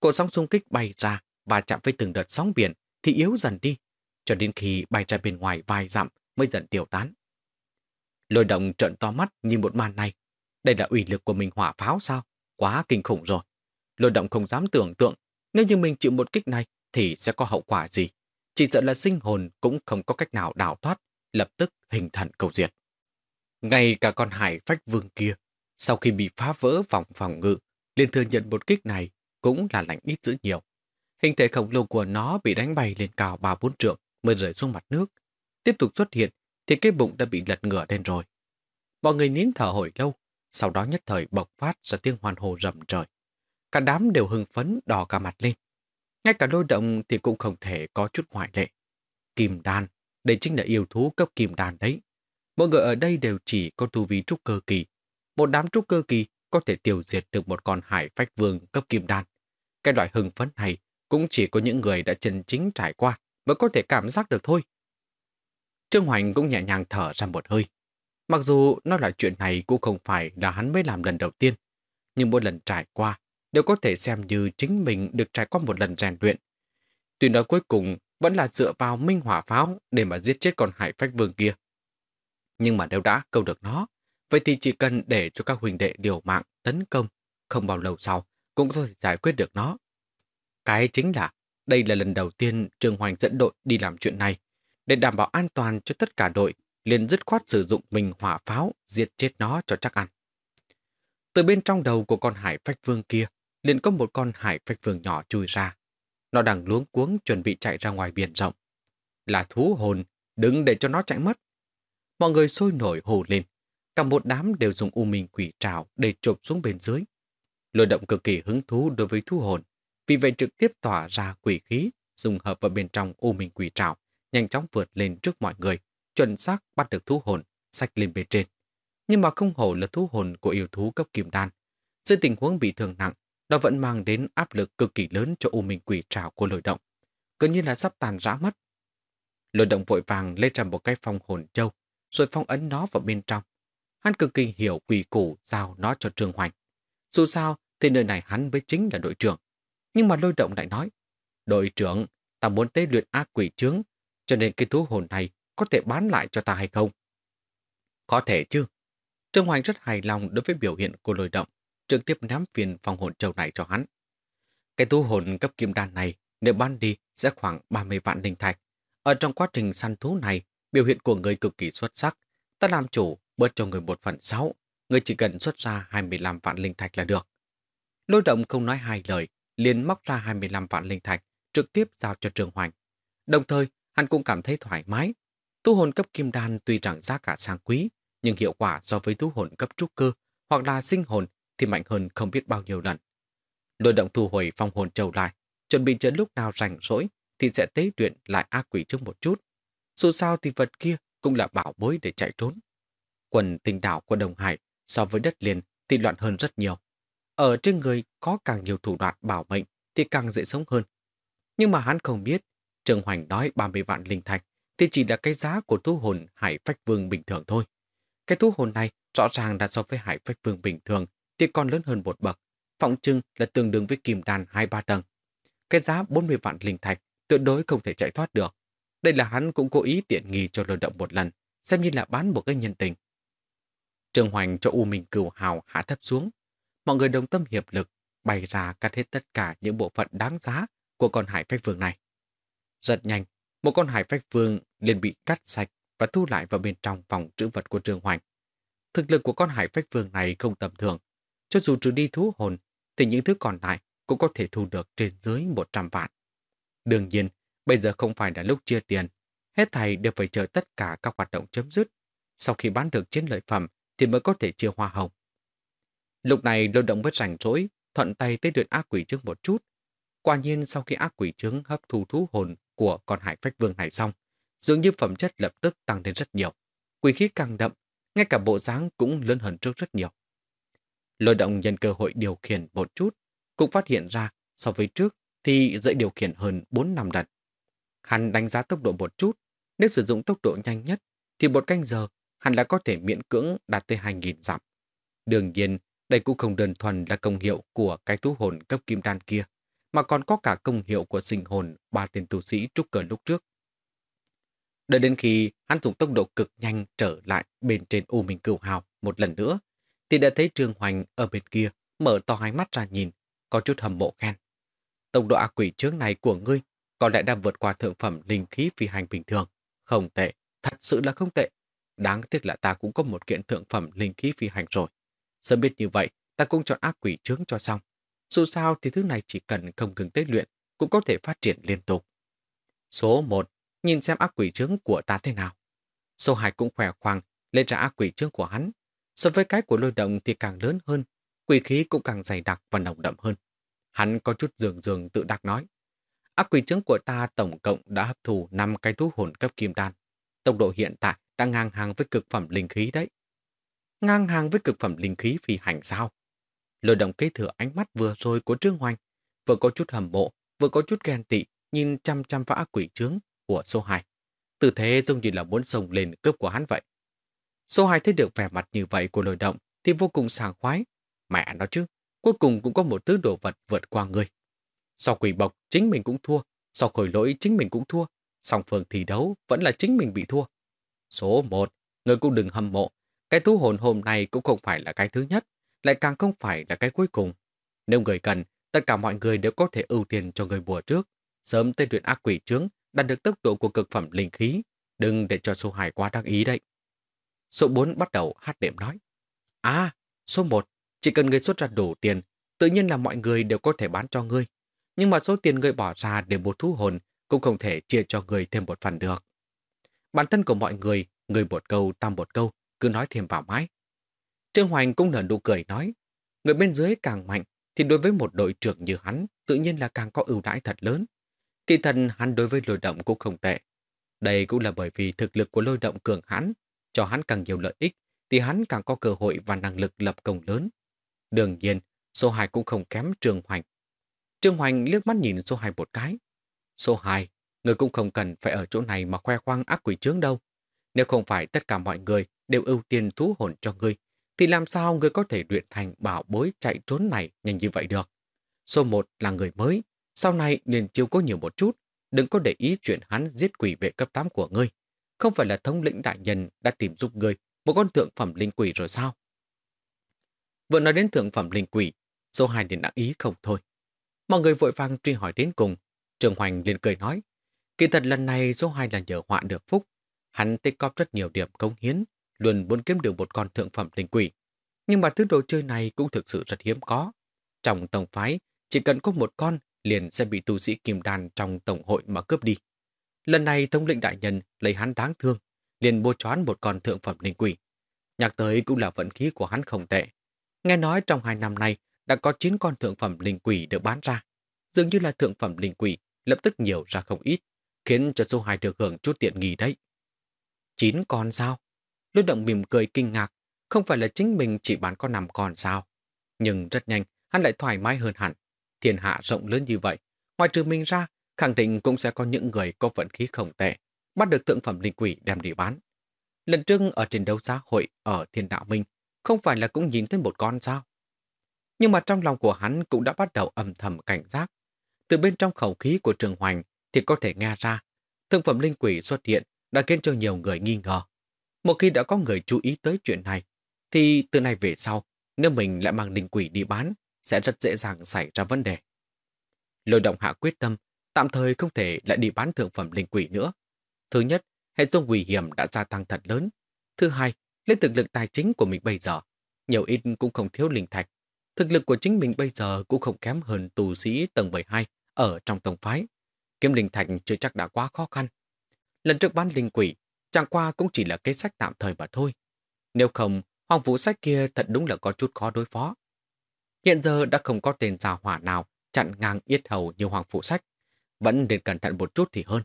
Cột sóng xung kích bay ra và chạm với từng đợt sóng biển thì yếu dần đi, cho đến khi bay ra bên ngoài vài dặm mới dần tiêu tán. Lôi động trợn to mắt nhìn một màn này. Đây là ủy lực của mình hỏa pháo sao? Quá kinh khủng rồi. Lôi động không dám tưởng tượng nếu như mình chịu một kích này thì sẽ có hậu quả gì. Chỉ sợ là sinh hồn cũng không có cách nào đào thoát, lập tức hình thần cầu diệt. Ngay cả con hải phách vương kia, sau khi bị phá vỡ vòng phòng ngự, liền thừa nhận một kích này cũng là lạnh ít dữ nhiều. Hình thể khổng lồ của nó bị đánh bay lên cao ba bốn trượng mới rơi xuống mặt nước. Tiếp tục xuất hiện thì cái bụng đã bị lật ngửa lên rồi. Mọi người nín thở hồi lâu, sau đó nhất thời bộc phát ra tiếng hoàn hồ rầm trời. Cả đám đều hưng phấn đỏ cả mặt lên. Ngay cả lôi động thì cũng không thể có chút ngoại lệ. Kim đan, đây chính là yêu thú cấp kim đan đấy mọi người ở đây đều chỉ có tu vi trúc cơ kỳ. Một đám trúc cơ kỳ có thể tiêu diệt được một con hải phách vương cấp kim đan. Cái loại hưng phấn này cũng chỉ có những người đã chân chính trải qua mới có thể cảm giác được thôi. Trương Hoành cũng nhẹ nhàng thở ra một hơi. Mặc dù nói là chuyện này cũng không phải là hắn mới làm lần đầu tiên, nhưng mỗi lần trải qua đều có thể xem như chính mình được trải qua một lần rèn luyện. Tuy nói cuối cùng vẫn là dựa vào minh hỏa pháo để mà giết chết con hải phách vương kia, nhưng mà nếu đã câu được nó, vậy thì chỉ cần để cho các huynh đệ điều mạng tấn công, không bao lâu sau cũng có thể giải quyết được nó. Cái chính là, đây là lần đầu tiên Trương Hoành dẫn đội đi làm chuyện này. Để đảm bảo an toàn cho tất cả đội, liền dứt khoát sử dụng mình hỏa pháo diệt chết nó cho chắc ăn. Từ bên trong đầu của con hải phách vương kia, liền có một con hải phách vương nhỏ chui ra. Nó đang luống cuống chuẩn bị chạy ra ngoài biển rộng. Là thú hồn, đừng để cho nó chạy mất, mọi người sôi nổi hồ lên. Cả một đám đều dùng u minh quỷ trào để chộp xuống bên dưới. Lôi động cực kỳ hứng thú đối với thu hồn, vì vậy trực tiếp tỏa ra quỷ khí, dùng hợp vào bên trong u minh quỷ trào, nhanh chóng vượt lên trước mọi người, chuẩn xác bắt được thu hồn, sạch lên bên trên. Nhưng mà không hổ là thu hồn của yêu thú cấp kim đan. Dưới tình huống bị thương nặng, nó vẫn mang đến áp lực cực kỳ lớn cho u minh quỷ trào của lôi động, gần như là sắp tàn rã mất. Lôi động vội vàng lấy ra một cái phong hồn châu, rồi phong ấn nó vào bên trong. Hắn cực kỳ hiểu quỷ củ giao nó cho Trương Hoành. Dù sao thì nơi này hắn mới chính là đội trưởng. Nhưng mà lôi động lại nói, đội trưởng, ta muốn tế luyện ác quỷ chướng, cho nên cái thú hồn này có thể bán lại cho ta hay không? Có thể chứ. Trương Hoành rất hài lòng đối với biểu hiện của lôi động, trực tiếp ném viên phòng hồn châu này cho hắn. Cái thú hồn cấp kim đan này, nếu bán đi sẽ khoảng 30 vạn linh thạch. Ở trong quá trình săn thú này, biểu hiện của người cực kỳ xuất sắc. Ta làm chủ, bớt cho người một phần sáu. Người chỉ cần xuất ra 25 vạn linh thạch là được. Lôi động không nói hai lời, liền móc ra 25 vạn linh thạch, trực tiếp giao cho Trường Hoành. Đồng thời, hắn cũng cảm thấy thoải mái. Tu hồn cấp kim đan tuy rằng giá cả sang quý, nhưng hiệu quả so với tu hồn cấp trúc cơ hoặc là sinh hồn thì mạnh hơn không biết bao nhiêu lần. Lôi động thu hồi phong hồn trầu lại, chuẩn bị chờ lúc nào rảnh rỗi thì sẽ tế luyện lại ác quỷ trước một chút. Dù sao thì vật kia cũng là bảo bối để chạy trốn. Quần tình đảo của Đồng Hải so với đất liền thì loạn hơn rất nhiều. Ở trên người có càng nhiều thủ đoạn bảo mệnh thì càng dễ sống hơn. Nhưng mà hắn không biết, Trường Hoành nói 30 vạn linh thạch thì chỉ là cái giá của thu hồn Hải Phách Vương bình thường thôi. Cái thu hồn này rõ ràng đã so với Hải Phách Vương bình thường thì còn lớn hơn một bậc, phỏng chừng là tương đương với kim đàn 2-3 tầng. Cái giá 40 vạn linh thạch tuyệt đối không thể chạy thoát được. Đây là hắn cũng cố ý tiện nghi cho lôi động một lần, xem như là bán một cái nhân tình. Trường Hoành cho U Minh Cửu Hào hạ thấp xuống. Mọi người đồng tâm hiệp lực, bày ra cắt hết tất cả những bộ phận đáng giá của con hải phách vương này. Rất nhanh, một con hải phách vương liền bị cắt sạch và thu lại vào bên trong phòng trữ vật của Trường Hoành. Thực lực của con hải phách vương này không tầm thường. Cho dù trừ đi thú hồn, thì những thứ còn lại cũng có thể thu được trên dưới 100 vạn. Đương nhiên, Bây giờ không phải là lúc chia tiền, hết thầy đều phải chờ tất cả các hoạt động chấm dứt. Sau khi bán được chiến lợi phẩm thì mới có thể chia hoa hồng. Lúc này lôi động mới rảnh rỗi, thuận tay tới được ác quỷ trứng một chút. Quả nhiên sau khi ác quỷ trứng hấp thu thú hồn của con hải phách vương này xong, dường như phẩm chất lập tức tăng lên rất nhiều. Quỷ khí càng đậm, ngay cả bộ dáng cũng lớn hơn trước rất nhiều. Lôi động nhân cơ hội điều khiển một chút, cũng phát hiện ra so với trước thì dễ điều khiển hơn 4 năm lần. Hắn đánh giá tốc độ một chút, nếu sử dụng tốc độ nhanh nhất, thì một canh giờ hắn đã có thể miễn cưỡng đạt tới 2.000 dặm. Đương nhiên, đây cũng không đơn thuần là công hiệu của cái thú hồn cấp kim đan kia, mà còn có cả công hiệu của sinh hồn ba tên tu sĩ trúc cờ lúc trước. Đợi đến khi hắn dùng tốc độ cực nhanh trở lại bên trên U Minh Cửu Hào một lần nữa, thì đã thấy Trương Hoành ở bên kia mở to hai mắt ra nhìn, có chút hầm mộ khen. Tốc độ ác quỷ chướng này của ngươi có lẽ đang vượt qua thượng phẩm linh khí phi hành bình thường. Không tệ, thật sự là không tệ. Đáng tiếc là ta cũng có một kiện thượng phẩm linh khí phi hành rồi. Sớm biết như vậy, ta cũng chọn ác quỷ trướng cho xong. Dù sao thì thứ này chỉ cần không ngừng tế luyện, cũng có thể phát triển liên tục. Số 1. Nhìn xem ác quỷ trướng của ta thế nào. Số 2 cũng khỏe khoang, lên ra ác quỷ trướng của hắn. So với cái của lôi động thì càng lớn hơn, quỷ khí cũng càng dày đặc và nồng đậm hơn. Hắn có chút dường dường tự đặc nói. Ác quỷ trứng của ta tổng cộng đã hấp thù 5 cái thú hồn cấp kim đan. Tốc độ hiện tại đang ngang hàng với cực phẩm linh khí đấy. Ngang hàng với cực phẩm linh khí phi hành sao? Lời động kế thừa ánh mắt vừa rồi của Trương Hoành, vừa có chút hầm mộ, vừa có chút ghen tị, nhìn chăm chăm vào ác quỷ trướng của số 2. Tư thế giống như là muốn sông lên cướp của hắn vậy. Số 2 thấy được vẻ mặt như vậy của lời động thì vô cùng sảng khoái. Mẹ nó chứ, cuối cùng cũng có một thứ đồ vật vượt qua người. Sau quỷ bộc, chính mình cũng thua. Sau khởi lỗi, chính mình cũng thua. Song phường thi đấu, vẫn là chính mình bị thua. Số 1, người cũng đừng hâm mộ. Cái thú hồn hôm nay cũng không phải là cái thứ nhất, lại càng không phải là cái cuối cùng. Nếu người cần, tất cả mọi người đều có thể ưu tiên cho người bùa trước. Sớm tên luyện ác quỷ trướng, đạt được tốc độ của cực phẩm linh khí. Đừng để cho số 2 quá đáng ý đấy. Số 4 bắt đầu hát đệm nói. À, số 1, chỉ cần người xuất ra đủ tiền, tự nhiên là mọi người đều có thể bán cho ngươi nhưng mà số tiền người bỏ ra để mua thú hồn cũng không thể chia cho người thêm một phần được. Bản thân của mọi người, người một câu, tam một câu, cứ nói thêm vào mãi. Trương Hoành cũng nở nụ cười nói, người bên dưới càng mạnh thì đối với một đội trưởng như hắn tự nhiên là càng có ưu đãi thật lớn. Kỳ thần hắn đối với lôi động cũng không tệ. Đây cũng là bởi vì thực lực của lôi động cường hắn, cho hắn càng nhiều lợi ích thì hắn càng có cơ hội và năng lực lập công lớn. Đương nhiên, số 2 cũng không kém Trương Hoành Trương Hoành liếc mắt nhìn số 2 một cái. Số 2, người cũng không cần phải ở chỗ này mà khoe khoang ác quỷ trướng đâu. Nếu không phải tất cả mọi người đều ưu tiên thú hồn cho ngươi, thì làm sao ngươi có thể luyện thành bảo bối chạy trốn này nhanh như vậy được? Số 1 là người mới, sau này nên chiếu có nhiều một chút, đừng có để ý chuyện hắn giết quỷ vệ cấp 8 của ngươi. Không phải là thống lĩnh đại nhân đã tìm giúp ngươi một con thượng phẩm linh quỷ rồi sao? Vừa nói đến thượng phẩm linh quỷ, số 2 liền đã ý không thôi. Mọi người vội vàng truy hỏi đến cùng. Trường Hoành liền cười nói, kỳ thật lần này số hai là nhờ họa được phúc. Hắn tích cóp rất nhiều điểm cống hiến, luôn muốn kiếm được một con thượng phẩm linh quỷ. Nhưng mà thứ đồ chơi này cũng thực sự rất hiếm có. Trong tổng phái, chỉ cần có một con liền sẽ bị tu sĩ kim đàn trong tổng hội mà cướp đi. Lần này thống lĩnh đại nhân lấy hắn đáng thương, liền bô choán một con thượng phẩm linh quỷ. Nhạc tới cũng là vận khí của hắn không tệ. Nghe nói trong hai năm nay, đã có 9 con thượng phẩm linh quỷ được bán ra. Dường như là thượng phẩm linh quỷ lập tức nhiều ra không ít, khiến cho số 2 được hưởng chút tiện nghỉ đấy. 9 con sao? Lưu động mỉm cười kinh ngạc, không phải là chính mình chỉ bán có 5 con sao. Nhưng rất nhanh, hắn lại thoải mái hơn hẳn. Thiên hạ rộng lớn như vậy, ngoài trừ mình ra, khẳng định cũng sẽ có những người có vận khí không tệ, bắt được thượng phẩm linh quỷ đem đi bán. Lần trước ở trên đấu xã hội ở Thiên Đạo Minh, không phải là cũng nhìn thấy một con sao? Nhưng mà trong lòng của hắn cũng đã bắt đầu âm thầm cảnh giác. Từ bên trong khẩu khí của Trường Hoành thì có thể nghe ra, thương phẩm linh quỷ xuất hiện đã khiến cho nhiều người nghi ngờ. Một khi đã có người chú ý tới chuyện này, thì từ nay về sau, nếu mình lại mang linh quỷ đi bán, sẽ rất dễ dàng xảy ra vấn đề. Lôi động hạ quyết tâm, tạm thời không thể lại đi bán thượng phẩm linh quỷ nữa. Thứ nhất, hệ dung nguy hiểm đã gia tăng thật lớn. Thứ hai, lên thực lực tài chính của mình bây giờ, nhiều ít cũng không thiếu linh thạch, Thực lực của chính mình bây giờ cũng không kém hơn tù sĩ tầng 72 ở trong tông phái. Kiếm linh thạch chưa chắc đã quá khó khăn. Lần trước bán linh quỷ, chẳng qua cũng chỉ là kế sách tạm thời mà thôi. Nếu không, hoàng vũ sách kia thật đúng là có chút khó đối phó. Hiện giờ đã không có tên già hỏa nào chặn ngang yết hầu như hoàng phụ sách. Vẫn nên cẩn thận một chút thì hơn.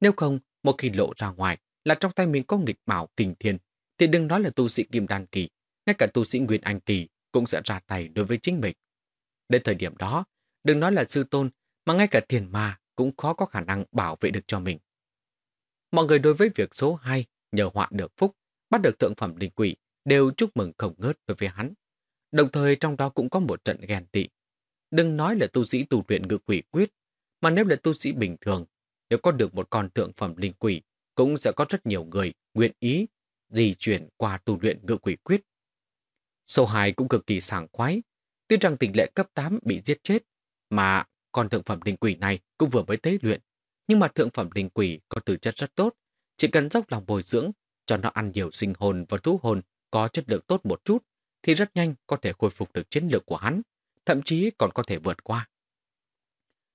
Nếu không, một khi lộ ra ngoài là trong tay mình có nghịch bảo kình thiên, thì đừng nói là tu sĩ kim đan kỳ, ngay cả tu sĩ nguyên anh kỳ cũng sẽ ra tay đối với chính mình. Đến thời điểm đó, đừng nói là sư tôn, mà ngay cả thiền ma cũng khó có khả năng bảo vệ được cho mình. Mọi người đối với việc số 2 nhờ họa được phúc, bắt được thượng phẩm linh quỷ đều chúc mừng không ngớt đối với hắn. Đồng thời trong đó cũng có một trận ghen tị. Đừng nói là tu sĩ tu luyện ngự quỷ quyết, mà nếu là tu sĩ bình thường, nếu có được một con thượng phẩm linh quỷ, cũng sẽ có rất nhiều người nguyện ý di chuyển qua tu luyện ngự quỷ quyết Sâu 2 cũng cực kỳ sảng khoái. Tuy rằng tỷ lệ cấp 8 bị giết chết, mà con thượng phẩm đình quỷ này cũng vừa mới tế luyện. Nhưng mà thượng phẩm đình quỷ có tư chất rất tốt, chỉ cần dốc lòng bồi dưỡng, cho nó ăn nhiều sinh hồn và thú hồn có chất lượng tốt một chút, thì rất nhanh có thể khôi phục được chiến lược của hắn, thậm chí còn có thể vượt qua.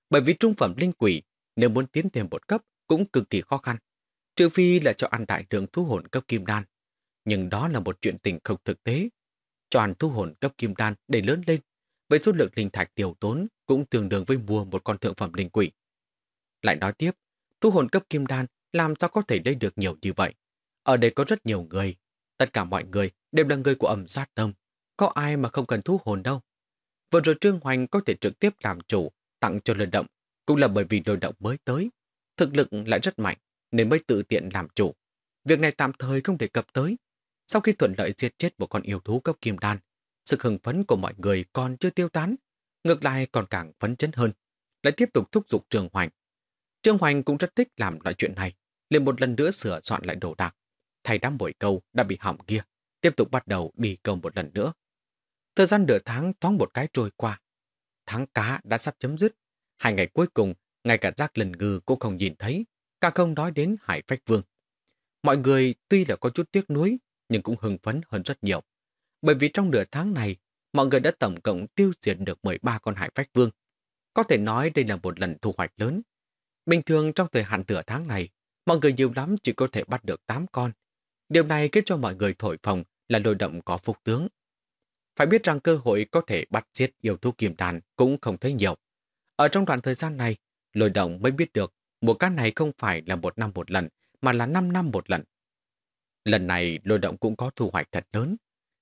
Bởi vì trung phẩm linh quỷ, nếu muốn tiến thêm một cấp cũng cực kỳ khó khăn, trừ phi là cho ăn đại lượng thú hồn cấp kim đan. Nhưng đó là một chuyện tình không thực tế, cho hàn thu hồn cấp kim đan để lớn lên. Vậy số lượng linh thạch tiêu tốn cũng tương đương với mua một con thượng phẩm linh quỷ. Lại nói tiếp, thu hồn cấp kim đan làm sao có thể lấy được nhiều như vậy? Ở đây có rất nhiều người, tất cả mọi người đều là người của ẩm sát tâm, Có ai mà không cần thu hồn đâu. Vừa rồi Trương Hoành có thể trực tiếp làm chủ, tặng cho lôi động, cũng là bởi vì lôi động mới tới. Thực lực lại rất mạnh, nên mới tự tiện làm chủ. Việc này tạm thời không đề cập tới, sau khi thuận lợi giết chết một con yêu thú cấp kim đan, sự hưng phấn của mọi người còn chưa tiêu tán, ngược lại còn càng phấn chấn hơn, lại tiếp tục thúc giục Trương Hoành. Trương Hoành cũng rất thích làm loại chuyện này, liền một lần nữa sửa soạn lại đồ đạc, thay đám bội câu đã bị hỏng kia, tiếp tục bắt đầu đi câu một lần nữa. Thời gian nửa tháng thoáng một cái trôi qua, tháng cá đã sắp chấm dứt. Hai ngày cuối cùng, ngay cả giác lần ngư cũng không nhìn thấy, càng không nói đến hải phách vương. Mọi người tuy là có chút tiếc nuối, nhưng cũng hưng phấn hơn rất nhiều. Bởi vì trong nửa tháng này, mọi người đã tổng cộng tiêu diệt được 13 con hải phách vương. Có thể nói đây là một lần thu hoạch lớn. Bình thường trong thời hạn nửa tháng này, mọi người nhiều lắm chỉ có thể bắt được 8 con. Điều này khiến cho mọi người thổi phồng là lôi động có phục tướng. Phải biết rằng cơ hội có thể bắt giết yêu thú kiềm đàn cũng không thấy nhiều. Ở trong đoạn thời gian này, lôi động mới biết được mùa cá này không phải là một năm một lần, mà là 5 năm một lần. Lần này lôi động cũng có thu hoạch thật lớn.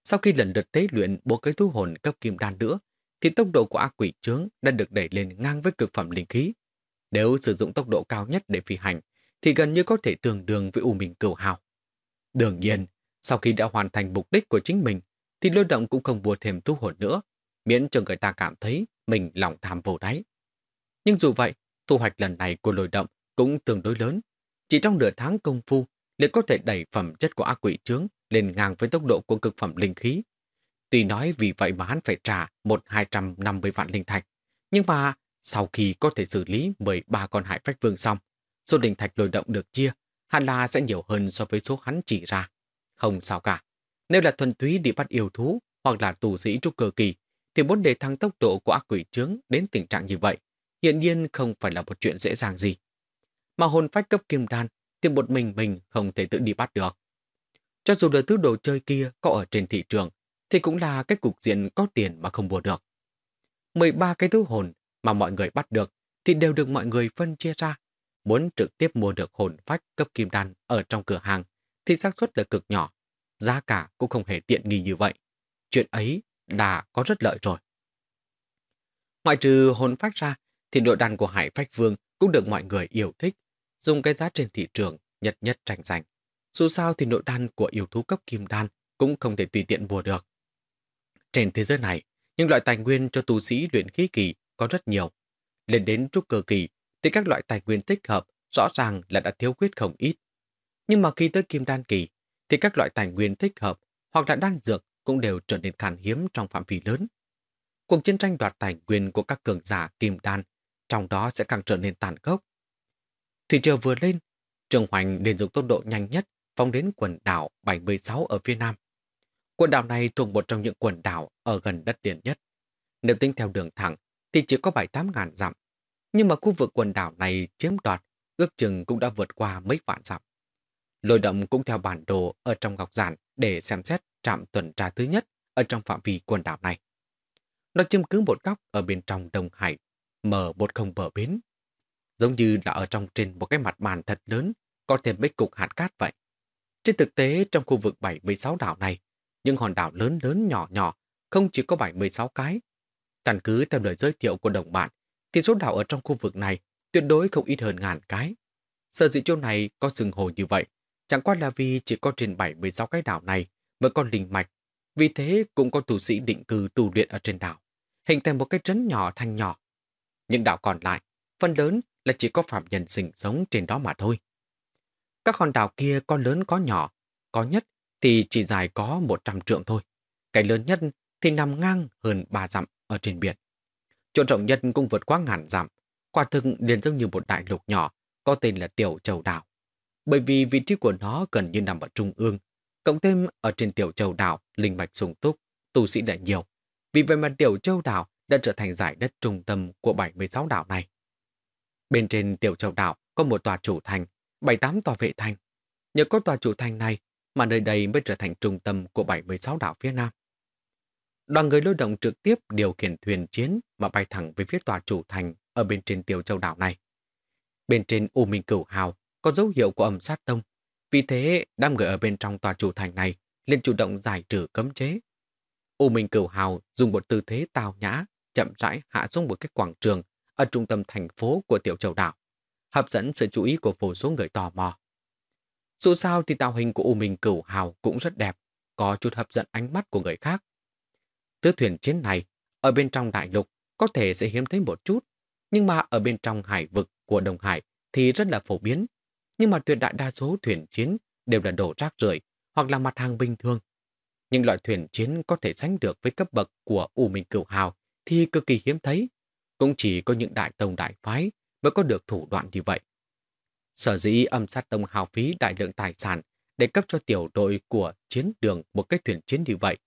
Sau khi lần lượt tế luyện bộ cái thu hồn cấp kim đan nữa, thì tốc độ của ác quỷ trướng đã được đẩy lên ngang với cực phẩm linh khí. Nếu sử dụng tốc độ cao nhất để phi hành, thì gần như có thể tương đương với U Minh Cửu Hào. Đương nhiên, sau khi đã hoàn thành mục đích của chính mình, thì lôi động cũng không mua thêm thu hồn nữa, miễn cho người ta cảm thấy mình lòng tham vô đáy. Nhưng dù vậy, thu hoạch lần này của lôi động cũng tương đối lớn. Chỉ trong nửa tháng công phu liền có thể đẩy phẩm chất của ác quỷ trướng lên ngang với tốc độ của cực phẩm linh khí. Tuy nói vì vậy mà hắn phải trả một hai trăm năm mươi vạn linh thạch, nhưng mà sau khi có thể xử lý 13 con hải phách vương xong, số linh thạch lôi động được chia hẳn là sẽ nhiều hơn so với số hắn chỉ ra. Không sao cả. Nếu là thuần túy đi bắt yêu thú hoặc là tù sĩ trúc cơ kỳ, thì muốn đề thăng tốc độ của ác quỷ trướng đến tình trạng như vậy, hiện nhiên không phải là một chuyện dễ dàng gì. Mà hồn phách cấp kim đan thì một mình mình không thể tự đi bắt được. Cho dù là thứ đồ chơi kia có ở trên thị trường, thì cũng là cái cục diện có tiền mà không mua được. 13 cái thứ hồn mà mọi người bắt được thì đều được mọi người phân chia ra. Muốn trực tiếp mua được hồn phách cấp kim đan ở trong cửa hàng thì xác suất là cực nhỏ. Giá cả cũng không hề tiện nghi như vậy. Chuyện ấy đã có rất lợi rồi. Ngoại trừ hồn phách ra thì nội đàn của Hải Phách Vương cũng được mọi người yêu thích dùng cái giá trên thị trường, nhất nhất tranh giành. Dù sao thì nội đan của yêu thú cấp kim đan cũng không thể tùy tiện mua được. Trên thế giới này, những loại tài nguyên cho tu sĩ luyện khí kỳ có rất nhiều. Lên đến trúc cơ kỳ thì các loại tài nguyên tích hợp rõ ràng là đã thiếu khuyết không ít. Nhưng mà khi tới kim đan kỳ thì các loại tài nguyên tích hợp hoặc là đan dược cũng đều trở nên khan hiếm trong phạm vi lớn. Cuộc chiến tranh đoạt tài nguyên của các cường giả kim đan trong đó sẽ càng trở nên tàn khốc, Thủy triều vừa lên, Trường Hoành liền dùng tốc độ nhanh nhất phóng đến quần đảo 76 ở phía nam. Quần đảo này thuộc một trong những quần đảo ở gần đất liền nhất. Nếu tính theo đường thẳng thì chỉ có 7-8 ngàn dặm, nhưng mà khu vực quần đảo này chiếm đoạt ước chừng cũng đã vượt qua mấy vạn dặm. Lôi động cũng theo bản đồ ở trong ngọc giản để xem xét trạm tuần tra thứ nhất ở trong phạm vi quần đảo này. Nó chiếm cứ một góc ở bên trong Đông Hải, mở một không bờ bến giống như là ở trong trên một cái mặt bàn thật lớn, có thêm mấy cục hạt cát vậy. Trên thực tế, trong khu vực 76 đảo này, những hòn đảo lớn lớn nhỏ nhỏ không chỉ có 76 cái. Căn cứ theo lời giới thiệu của đồng bạn, thì số đảo ở trong khu vực này tuyệt đối không ít hơn ngàn cái. Sở dĩ chỗ này có sừng hồ như vậy, chẳng qua là vì chỉ có trên 76 cái đảo này mới có linh mạch, vì thế cũng có tù sĩ định cư tù luyện ở trên đảo, hình thành một cái trấn nhỏ thanh nhỏ. Những đảo còn lại, phần lớn là chỉ có phạm nhân sinh sống trên đó mà thôi. Các hòn đảo kia có lớn có nhỏ, có nhất thì chỉ dài có 100 trượng thôi. Cái lớn nhất thì nằm ngang hơn 3 dặm ở trên biển. Chỗ rộng nhất cũng vượt quá ngàn dặm, quả thực liền giống như một đại lục nhỏ có tên là Tiểu Châu Đảo. Bởi vì vị trí của nó gần như nằm ở trung ương, cộng thêm ở trên Tiểu Châu Đảo linh mạch sung túc, tu sĩ đã nhiều. Vì vậy mà Tiểu Châu Đảo đã trở thành giải đất trung tâm của 76 đảo này. Bên trên tiểu châu đảo có một tòa chủ thành, bảy tám tòa vệ thành. Nhờ có tòa chủ thành này mà nơi đây mới trở thành trung tâm của 76 đảo phía Nam. Đoàn người lôi động trực tiếp điều khiển thuyền chiến mà bay thẳng về phía tòa chủ thành ở bên trên tiểu châu đảo này. Bên trên U Minh Cửu Hào có dấu hiệu của ẩm sát tông. Vì thế, đám người ở bên trong tòa chủ thành này liền chủ động giải trừ cấm chế. U Minh Cửu Hào dùng một tư thế tào nhã, chậm rãi hạ xuống một cái quảng trường ở trung tâm thành phố của tiểu châu đạo, hấp dẫn sự chú ý của vô số người tò mò. Dù sao thì tạo hình của U Minh Cửu Hào cũng rất đẹp, có chút hấp dẫn ánh mắt của người khác. Tứ thuyền chiến này, ở bên trong đại lục có thể sẽ hiếm thấy một chút, nhưng mà ở bên trong hải vực của đồng Hải thì rất là phổ biến. Nhưng mà tuyệt đại đa số thuyền chiến đều là đồ rác rưởi hoặc là mặt hàng bình thường. Những loại thuyền chiến có thể sánh được với cấp bậc của U Minh Cửu Hào thì cực kỳ hiếm thấy. Cũng chỉ có những đại tông đại phái mới có được thủ đoạn như vậy. Sở dĩ âm sát tông hào phí đại lượng tài sản để cấp cho tiểu đội của chiến đường một cái thuyền chiến như vậy.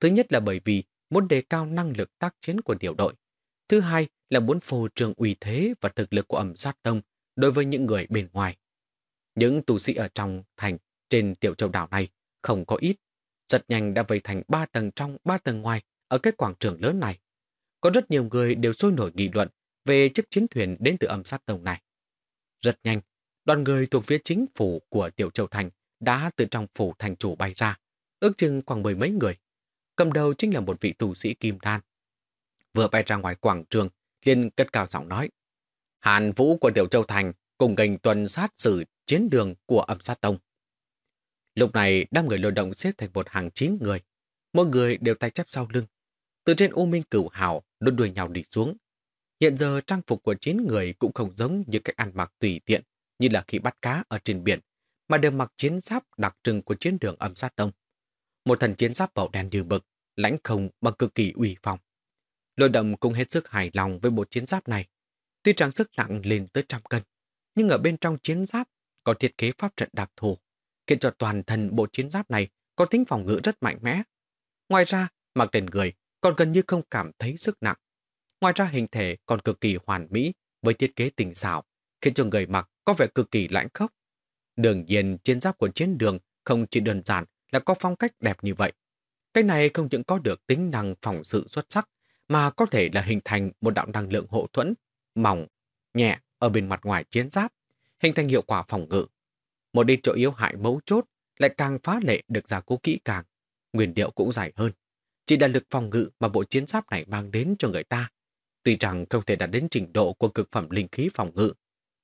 Thứ nhất là bởi vì muốn đề cao năng lực tác chiến của tiểu đội. Thứ hai là muốn phô trường uy thế và thực lực của âm sát tông đối với những người bên ngoài. Những tù sĩ ở trong thành trên tiểu châu đảo này không có ít. giật nhanh đã vây thành ba tầng trong ba tầng ngoài ở cái quảng trường lớn này có rất nhiều người đều sôi nổi nghị luận về chiếc chiến thuyền đến từ âm sát tông này. Rất nhanh, đoàn người thuộc phía chính phủ của Tiểu Châu Thành đã từ trong phủ thành chủ bay ra, ước chừng khoảng mười mấy người. Cầm đầu chính là một vị tù sĩ kim đan. Vừa bay ra ngoài quảng trường, liền cất cao giọng nói. Hàn vũ của Tiểu Châu Thành cùng gành tuần sát xử chiến đường của âm sát tông. Lúc này, đám người lôi động xếp thành một hàng chín người. Mỗi người đều tay chắp sau lưng. Từ trên U Minh Cửu hào đốt đuôi nhau đi xuống. Hiện giờ trang phục của chín người cũng không giống như cách ăn mặc tùy tiện như là khi bắt cá ở trên biển, mà đều mặc chiến giáp đặc trưng của chiến đường âm sát tông. Một thần chiến giáp màu đen như bực, lãnh không bằng cực kỳ uy phong. Lôi đậm cũng hết sức hài lòng với bộ chiến giáp này. Tuy rằng sức nặng lên tới trăm cân, nhưng ở bên trong chiến giáp có thiết kế pháp trận đặc thù, khiến cho toàn thân bộ chiến giáp này có tính phòng ngự rất mạnh mẽ. Ngoài ra, mặc trên người còn gần như không cảm thấy sức nặng. Ngoài ra hình thể còn cực kỳ hoàn mỹ với thiết kế tình xảo, khiến cho người mặc có vẻ cực kỳ lãnh khốc. Đương nhiên, trên giáp của chiến đường không chỉ đơn giản là có phong cách đẹp như vậy. Cái này không những có được tính năng phòng sự xuất sắc, mà có thể là hình thành một đạo năng lượng hộ thuẫn, mỏng, nhẹ ở bên mặt ngoài chiến giáp, hình thành hiệu quả phòng ngự. Một đi chỗ yếu hại mấu chốt lại càng phá lệ được gia cố kỹ càng, nguyên liệu cũng dài hơn chỉ là lực phòng ngự mà bộ chiến giáp này mang đến cho người ta. Tuy rằng không thể đạt đến trình độ của cực phẩm linh khí phòng ngự,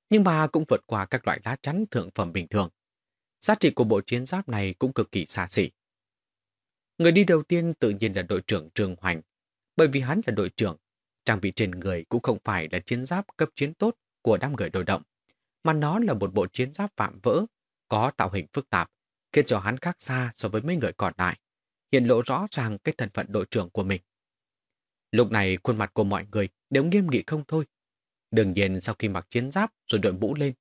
nhưng mà cũng vượt qua các loại lá chắn thượng phẩm bình thường. Giá trị của bộ chiến giáp này cũng cực kỳ xa xỉ. Người đi đầu tiên tự nhiên là đội trưởng Trường Hoành, bởi vì hắn là đội trưởng, trang bị trên người cũng không phải là chiến giáp cấp chiến tốt của đám người đội động, mà nó là một bộ chiến giáp vạm vỡ, có tạo hình phức tạp, khiến cho hắn khác xa so với mấy người còn lại hiện lộ rõ ràng cái thân phận đội trưởng của mình. Lúc này khuôn mặt của mọi người đều nghiêm nghị không thôi. Đương nhiên sau khi mặc chiến giáp rồi đội mũ lên,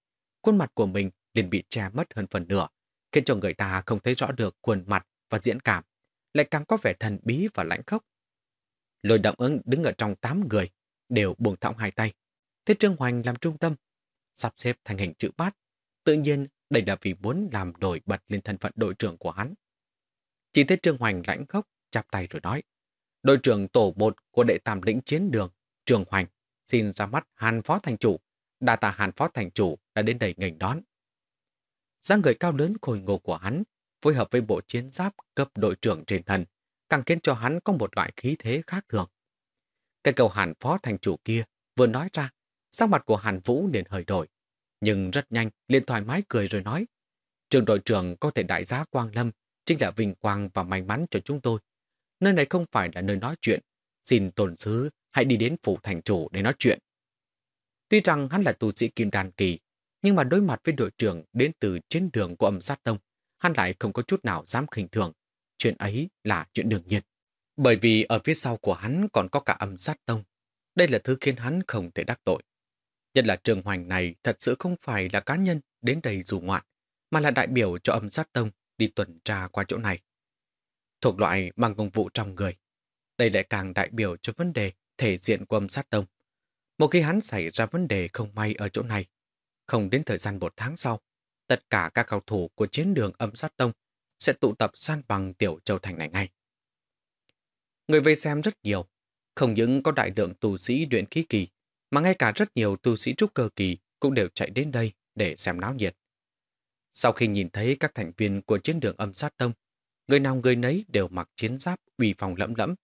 khuôn mặt của mình liền bị che mất hơn phần nửa, khiến cho người ta không thấy rõ được khuôn mặt và diễn cảm, lại càng có vẻ thần bí và lãnh khốc. Lôi động ứng đứng ở trong tám người, đều buông thõng hai tay. Thế Trương Hoành làm trung tâm, sắp xếp thành hình chữ bát. Tự nhiên đây là vì muốn làm đổi bật lên thân phận đội trưởng của hắn. Chỉ thấy Trương Hoành lãnh khóc, chắp tay rồi nói. Đội trưởng tổ bột của đệ tam lĩnh chiến đường, Trương Hoành, xin ra mắt Hàn Phó Thành Chủ. Đà tạ Hàn Phó Thành Chủ đã đến đây ngành đón. dáng người cao lớn khôi ngô của hắn, phối hợp với bộ chiến giáp cấp đội trưởng trên thần, càng khiến cho hắn có một loại khí thế khác thường. Cái cầu Hàn Phó Thành Chủ kia vừa nói ra, sắc mặt của Hàn Vũ liền hơi đổi, nhưng rất nhanh liền thoải mái cười rồi nói trường đội trưởng có thể đại giá Quang Lâm chính là vinh quang và may mắn cho chúng tôi. Nơi này không phải là nơi nói chuyện. Xin tồn sứ hãy đi đến phủ thành chủ để nói chuyện. Tuy rằng hắn là tu sĩ kim đàn kỳ, nhưng mà đối mặt với đội trưởng đến từ chiến đường của âm sát tông, hắn lại không có chút nào dám khinh thường. Chuyện ấy là chuyện đương nhiên. Bởi vì ở phía sau của hắn còn có cả âm sát tông. Đây là thứ khiến hắn không thể đắc tội. Nhất là trường hoành này thật sự không phải là cá nhân đến đây dù ngoạn, mà là đại biểu cho âm sát tông đi tuần tra qua chỗ này. Thuộc loại bằng công vụ trong người. Đây lại càng đại biểu cho vấn đề thể diện của âm sát tông. Một khi hắn xảy ra vấn đề không may ở chỗ này, không đến thời gian một tháng sau, tất cả các cao thủ của chiến đường âm sát tông sẽ tụ tập san bằng tiểu châu thành này ngay. Người về xem rất nhiều, không những có đại lượng tù sĩ luyện khí kỳ, mà ngay cả rất nhiều tu sĩ trúc cơ kỳ cũng đều chạy đến đây để xem náo nhiệt. Sau khi nhìn thấy các thành viên của chiến đường âm sát tông, người nào người nấy đều mặc chiến giáp uy phòng lẫm lẫm,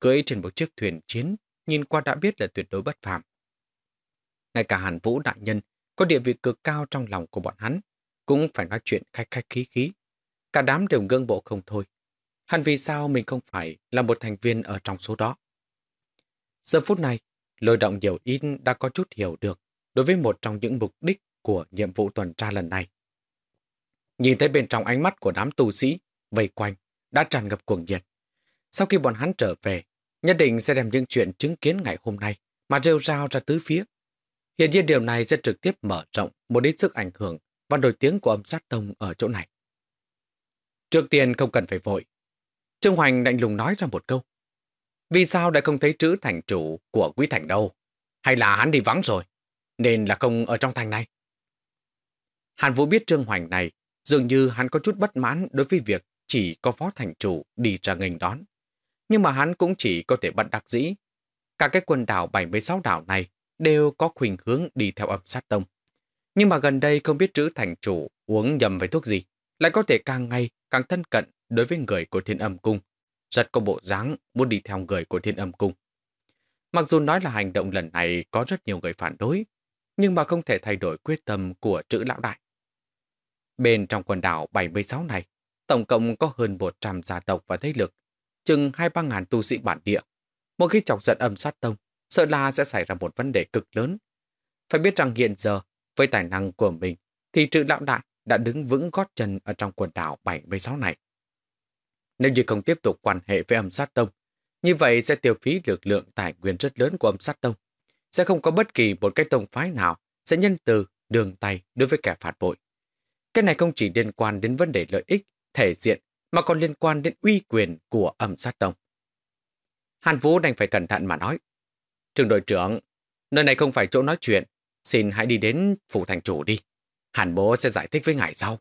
cưỡi trên một chiếc thuyền chiến, nhìn qua đã biết là tuyệt đối bất phàm. Ngay cả Hàn Vũ đại nhân có địa vị cực cao trong lòng của bọn hắn, cũng phải nói chuyện khách khách khí khí. Cả đám đều ngưỡng bộ không thôi. Hẳn vì sao mình không phải là một thành viên ở trong số đó? Giờ phút này, lôi động nhiều ít đã có chút hiểu được đối với một trong những mục đích của nhiệm vụ tuần tra lần này. Nhìn thấy bên trong ánh mắt của đám tu sĩ vây quanh đã tràn ngập cuồng nhiệt. Sau khi bọn hắn trở về, nhất định sẽ đem những chuyện chứng kiến ngày hôm nay mà rêu rao ra tứ phía. Hiện nhiên điều này sẽ trực tiếp mở rộng một ít sức ảnh hưởng và nổi tiếng của âm sát tông ở chỗ này. Trước tiên không cần phải vội. Trương Hoành lạnh lùng nói ra một câu. Vì sao đã không thấy chữ thành chủ của Quý Thành đâu? Hay là hắn đi vắng rồi, nên là không ở trong thành này? Hàn Vũ biết Trương Hoành này Dường như hắn có chút bất mãn đối với việc chỉ có phó thành chủ đi ra nghênh đón. Nhưng mà hắn cũng chỉ có thể bắt đặc dĩ. Cả cái quần đảo 76 đảo này đều có khuynh hướng đi theo âm sát tông. Nhưng mà gần đây không biết trữ thành chủ uống nhầm với thuốc gì, lại có thể càng ngày càng thân cận đối với người của thiên âm cung. Rất có bộ dáng muốn đi theo người của thiên âm cung. Mặc dù nói là hành động lần này có rất nhiều người phản đối, nhưng mà không thể thay đổi quyết tâm của trữ lão đại. Bên trong quần đảo 76 này, tổng cộng có hơn 100 gia tộc và thế lực, chừng 2-3 ngàn tu sĩ bản địa. Một khi chọc giận âm sát tông, sợ là sẽ xảy ra một vấn đề cực lớn. Phải biết rằng hiện giờ, với tài năng của mình, thì trừ lão đại đã đứng vững gót chân ở trong quần đảo 76 này. Nếu như không tiếp tục quan hệ với âm sát tông, như vậy sẽ tiêu phí lực lượng tài nguyên rất lớn của âm sát tông. Sẽ không có bất kỳ một cái tông phái nào sẽ nhân từ, đường tay đối với kẻ phạt bội. Cái này không chỉ liên quan đến vấn đề lợi ích, thể diện, mà còn liên quan đến uy quyền của ẩm sát tông. Hàn Vũ đành phải cẩn thận mà nói. Trường đội trưởng, nơi này không phải chỗ nói chuyện, xin hãy đi đến phủ thành chủ đi. Hàn bố sẽ giải thích với ngài sau.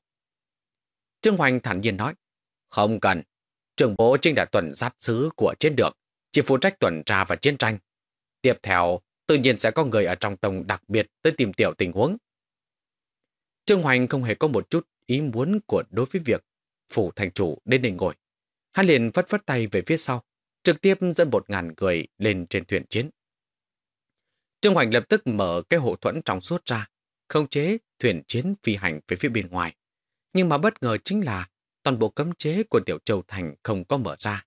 Trương Hoành thản nhiên nói, không cần. Trường bố chính là tuần giáp sứ của chiến được, chỉ phụ trách tuần tra và chiến tranh. Tiếp theo, tự nhiên sẽ có người ở trong tông đặc biệt tới tìm tiểu tình huống, Trương Hoành không hề có một chút ý muốn của đối với việc phủ thành chủ đến đình ngồi. Hắn liền phất phất tay về phía sau, trực tiếp dẫn một ngàn người lên trên thuyền chiến. Trương Hoành lập tức mở cái hộ thuẫn trong suốt ra, khống chế thuyền chiến phi hành về phía bên ngoài. Nhưng mà bất ngờ chính là toàn bộ cấm chế của Tiểu Châu Thành không có mở ra.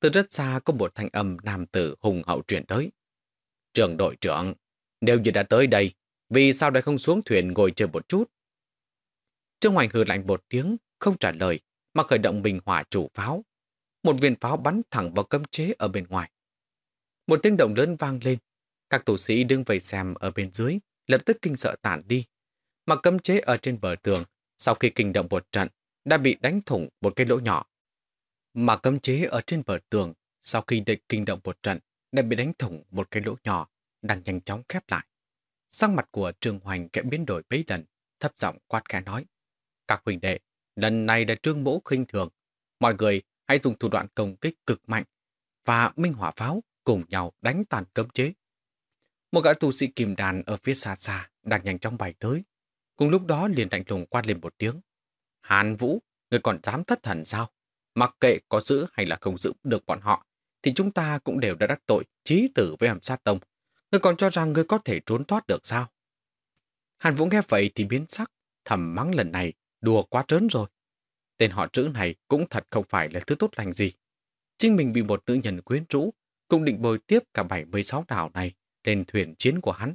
Từ rất xa có một thanh âm nam tử hùng hậu truyền tới. Trường đội trưởng, nếu như đã tới đây, vì sao lại không xuống thuyền ngồi chờ một chút? Trương Hoành hừ lạnh một tiếng, không trả lời, mà khởi động bình hỏa chủ pháo. Một viên pháo bắn thẳng vào cấm chế ở bên ngoài. Một tiếng động lớn vang lên. Các tù sĩ đứng vây xem ở bên dưới, lập tức kinh sợ tản đi. Mà cấm chế ở trên bờ tường, sau khi kinh động một trận, đã bị đánh thủng một cái lỗ nhỏ. Mà cấm chế ở trên bờ tường, sau khi địch kinh động một trận, đã bị đánh thủng một cái lỗ nhỏ, đang nhanh chóng khép lại. Sang mặt của Trương Hoành kẽ biến đổi mấy lần, thấp giọng quát khẽ nói. Các huynh đệ, lần này là trương mỗ khinh thường. Mọi người hãy dùng thủ đoạn công kích cực mạnh và minh hỏa pháo cùng nhau đánh tàn cấm chế. Một gã tu sĩ kìm đàn ở phía xa xa đang nhanh chóng bay tới. Cùng lúc đó liền lạnh lùng quát lên một tiếng. Hàn Vũ, người còn dám thất thần sao? Mặc kệ có giữ hay là không giữ được bọn họ, thì chúng ta cũng đều đã đắc tội trí tử với hàm sát tông. người còn cho rằng người có thể trốn thoát được sao? Hàn Vũ nghe vậy thì biến sắc, thầm mắng lần này đùa quá trớn rồi. Tên họ chữ này cũng thật không phải là thứ tốt lành gì. Chính mình bị một nữ nhân quyến rũ, cũng định bồi tiếp cả 76 đảo này lên thuyền chiến của hắn.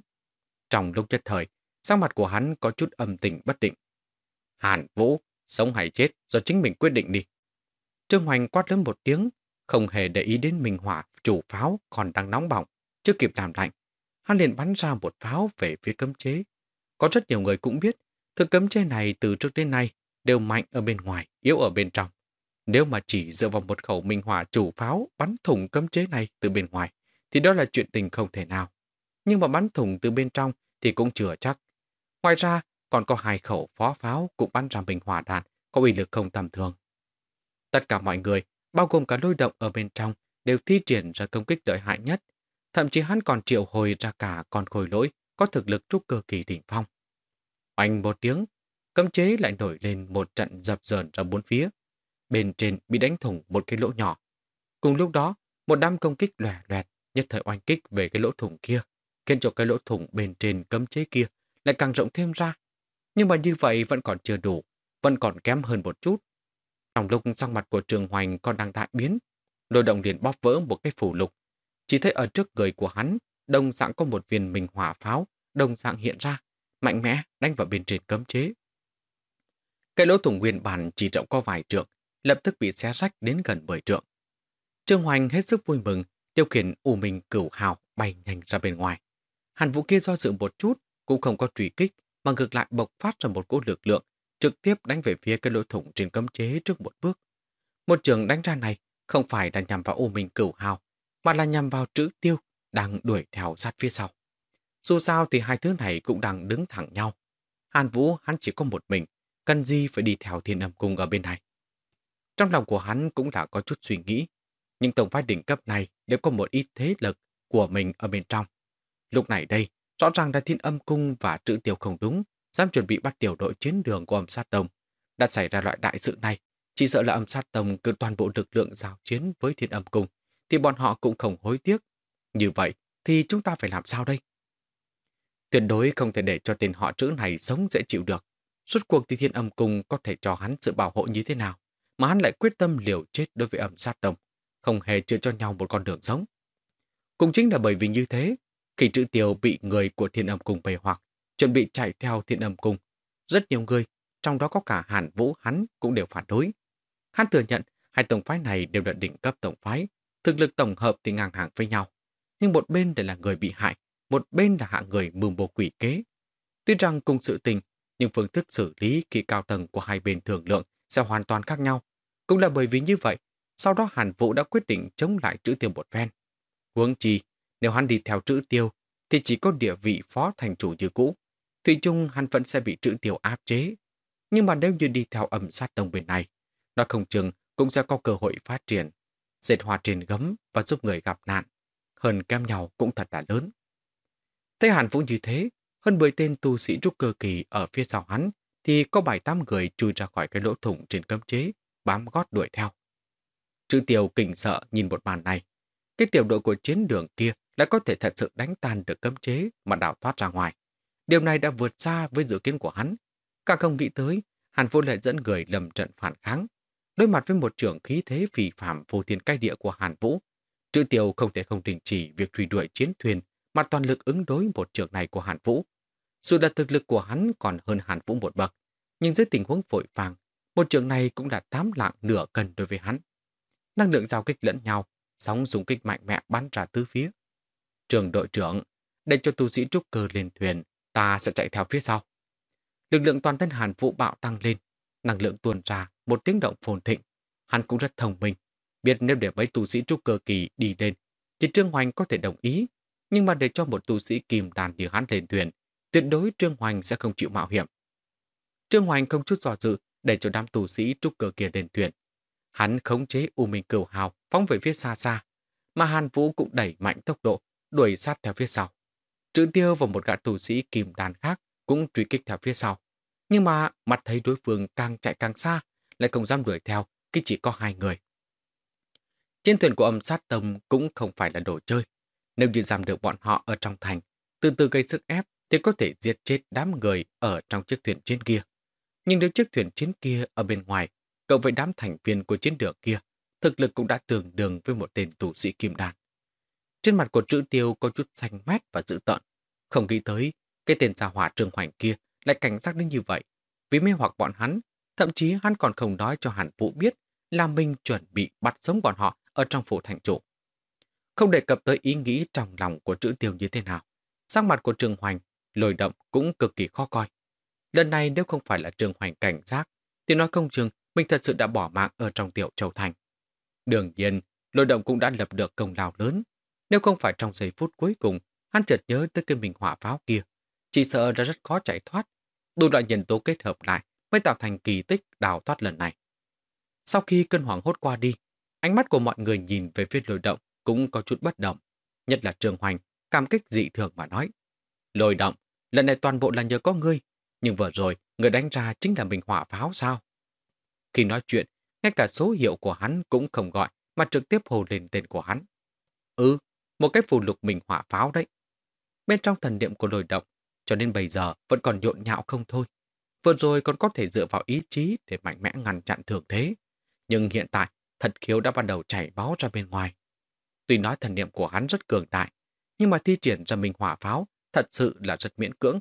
Trong lúc nhất thời, sắc mặt của hắn có chút âm tình bất định. Hàn Vũ, sống hay chết do chính mình quyết định đi. Trương Hoành quát lớn một tiếng, không hề để ý đến mình hỏa chủ pháo còn đang nóng bỏng, chưa kịp làm lạnh. Hắn liền bắn ra một pháo về phía cấm chế. Có rất nhiều người cũng biết thực cấm chế này từ trước đến nay đều mạnh ở bên ngoài, yếu ở bên trong. Nếu mà chỉ dựa vào một khẩu minh hỏa chủ pháo bắn thủng cấm chế này từ bên ngoài, thì đó là chuyện tình không thể nào. Nhưng mà bắn thủng từ bên trong thì cũng chưa chắc. Ngoài ra, còn có hai khẩu phó pháo cũng bắn ra bình hỏa đạn, có uy lực không tầm thường. Tất cả mọi người, bao gồm cả lôi động ở bên trong, đều thi triển ra công kích lợi hại nhất. Thậm chí hắn còn triệu hồi ra cả con khôi lỗi có thực lực trúc cơ kỳ đỉnh phong. Oanh một tiếng, cấm chế lại nổi lên một trận dập dờn ra bốn phía. Bên trên bị đánh thủng một cái lỗ nhỏ. Cùng lúc đó, một đám công kích lòe loẹ loẹt, nhất thời oanh kích về cái lỗ thủng kia, khiến cho cái lỗ thủng bên trên cấm chế kia lại càng rộng thêm ra. Nhưng mà như vậy vẫn còn chưa đủ, vẫn còn kém hơn một chút. Trong lúc sang mặt của Trường Hoành còn đang đại biến, đôi động liền bóp vỡ một cái phủ lục. Chỉ thấy ở trước người của hắn, đồng dạng có một viên minh hỏa pháo, đồng dạng hiện ra mạnh mẽ đánh vào bên trên cấm chế. Cái lỗ thủng nguyên bản chỉ rộng có vài trượng, lập tức bị xé rách đến gần 10 trượng. Trương Hoành hết sức vui mừng, điều khiển U Minh cửu hào bay nhanh ra bên ngoài. Hàn vũ kia do dự một chút, cũng không có truy kích, mà ngược lại bộc phát ra một cỗ lực lượng, trực tiếp đánh về phía cái lỗ thủng trên cấm chế trước một bước. Một trường đánh ra này không phải là nhằm vào U Minh cửu hào, mà là nhằm vào chữ tiêu đang đuổi theo sát phía sau. Dù sao thì hai thứ này cũng đang đứng thẳng nhau. Hàn Vũ hắn chỉ có một mình, cần gì phải đi theo thiên âm cung ở bên này. Trong lòng của hắn cũng đã có chút suy nghĩ, nhưng tổng phái đỉnh cấp này đều có một ít thế lực của mình ở bên trong. Lúc này đây, rõ ràng là thiên âm cung và trữ Tiểu không đúng, dám chuẩn bị bắt tiểu đội chiến đường của âm sát tông. Đã xảy ra loại đại sự này, chỉ sợ là âm sát tông cứ toàn bộ lực lượng giao chiến với thiên âm cung, thì bọn họ cũng không hối tiếc. Như vậy, thì chúng ta phải làm sao đây? Tuyệt đối không thể để cho tên họ chữ này sống dễ chịu được. Suốt cuộc thì thiên âm cung có thể cho hắn sự bảo hộ như thế nào, mà hắn lại quyết tâm liều chết đối với âm sát tông, không hề chữa cho nhau một con đường sống. Cũng chính là bởi vì như thế, khi chữ tiêu bị người của thiên âm cung bày hoặc, chuẩn bị chạy theo thiên âm cung, rất nhiều người, trong đó có cả Hàn Vũ hắn cũng đều phản đối. Hắn thừa nhận hai tổng phái này đều là đỉnh cấp tổng phái, thực lực tổng hợp thì ngang hàng với nhau, nhưng một bên lại là người bị hại, một bên là hạ người mưu bộ quỷ kế. Tuy rằng cùng sự tình, nhưng phương thức xử lý kỳ cao tầng của hai bên thường lượng sẽ hoàn toàn khác nhau. Cũng là bởi vì như vậy, sau đó Hàn Vũ đã quyết định chống lại chữ tiêu một phen. Huống chi, nếu hắn đi theo chữ tiêu, thì chỉ có địa vị phó thành chủ như cũ. Thủy chung hắn vẫn sẽ bị chữ tiêu áp chế. Nhưng mà nếu như đi theo âm sát tông bên này, nó không chừng cũng sẽ có cơ hội phát triển, dệt hòa trên gấm và giúp người gặp nạn. Hơn kem nhau cũng thật là lớn. Thấy Hàn Vũ như thế, hơn 10 tên tu sĩ trúc cơ kỳ ở phía sau hắn thì có bảy tám người chui ra khỏi cái lỗ thủng trên cấm chế, bám gót đuổi theo. Chữ Tiêu kinh sợ nhìn một màn này. Cái tiểu đội của chiến đường kia đã có thể thật sự đánh tan được cấm chế mà đào thoát ra ngoài. Điều này đã vượt xa với dự kiến của hắn. Càng không nghĩ tới, Hàn Vũ lại dẫn người lầm trận phản kháng. Đối mặt với một trưởng khí thế phì phạm vô thiên cai địa của Hàn Vũ, Chữ Tiêu không thể không đình chỉ việc truy đuổi chiến thuyền mà toàn lực ứng đối một trường này của Hàn Vũ. Dù là thực lực của hắn còn hơn Hàn Vũ một bậc, nhưng dưới tình huống vội vàng, một trường này cũng đã tám lạng nửa cân đối với hắn. Năng lượng giao kích lẫn nhau, sóng dùng kích mạnh mẽ bắn ra tứ phía. Trường đội trưởng, để cho tu sĩ trúc cơ lên thuyền, ta sẽ chạy theo phía sau. Lực lượng toàn thân Hàn Vũ bạo tăng lên, năng lượng tuôn ra một tiếng động phồn thịnh. Hắn cũng rất thông minh, biết nếu để mấy tu sĩ trúc cơ kỳ đi lên, thì Trương Hoành có thể đồng ý nhưng mà để cho một tu sĩ kìm đàn như hắn lên thuyền, tuyệt đối Trương Hoành sẽ không chịu mạo hiểm. Trương Hoành không chút do dự để cho đám tu sĩ trúc cờ kia lên thuyền. Hắn khống chế U Minh Cửu Hào phóng về phía xa xa, mà Hàn Vũ cũng đẩy mạnh tốc độ, đuổi sát theo phía sau. Trữ Tiêu và một gã tu sĩ kìm đàn khác cũng truy kích theo phía sau. Nhưng mà mặt thấy đối phương càng chạy càng xa, lại không dám đuổi theo khi chỉ có hai người. Trên thuyền của âm sát tâm cũng không phải là đồ chơi. Nếu như giam được bọn họ ở trong thành, từ từ gây sức ép thì có thể giết chết đám người ở trong chiếc thuyền chiến kia. Nhưng nếu chiếc thuyền chiến kia ở bên ngoài, cậu với đám thành viên của chiến đường kia, thực lực cũng đã tương đương với một tên tù sĩ kim đan. Trên mặt của chữ tiêu có chút xanh mét và dữ tợn. Không nghĩ tới, cái tên gia hỏa trường hoành kia lại cảnh giác đến như vậy. Vì mê hoặc bọn hắn, thậm chí hắn còn không nói cho hẳn Vũ biết là mình chuẩn bị bắt sống bọn họ ở trong phủ thành chủ không đề cập tới ý nghĩ trong lòng của chữ tiêu như thế nào. Sắc mặt của Trường Hoành, lồi động cũng cực kỳ khó coi. Lần này nếu không phải là Trường Hoành cảnh giác, thì nói không chừng mình thật sự đã bỏ mạng ở trong tiểu châu thành. Đương nhiên, lôi động cũng đã lập được công lao lớn. Nếu không phải trong giây phút cuối cùng, hắn chợt nhớ tới cái mình hỏa pháo kia. Chỉ sợ đã rất khó chạy thoát. Đủ loại nhân tố kết hợp lại mới tạo thành kỳ tích đào thoát lần này. Sau khi cơn hoảng hốt qua đi, ánh mắt của mọi người nhìn về phía lôi động cũng có chút bất động, nhất là Trường Hoành, cảm kích dị thường mà nói. Lôi động, lần này toàn bộ là nhờ có ngươi, nhưng vừa rồi người đánh ra chính là mình hỏa pháo sao? Khi nói chuyện, ngay cả số hiệu của hắn cũng không gọi, mà trực tiếp hồ lên tên của hắn. Ừ, một cái phù lục mình hỏa pháo đấy. Bên trong thần niệm của lôi động, cho nên bây giờ vẫn còn nhộn nhạo không thôi. Vừa rồi còn có thể dựa vào ý chí để mạnh mẽ ngăn chặn thường thế. Nhưng hiện tại, thật khiếu đã bắt đầu chảy máu ra bên ngoài. Tuy nói thần niệm của hắn rất cường đại, nhưng mà thi triển ra minh hỏa pháo thật sự là rất miễn cưỡng.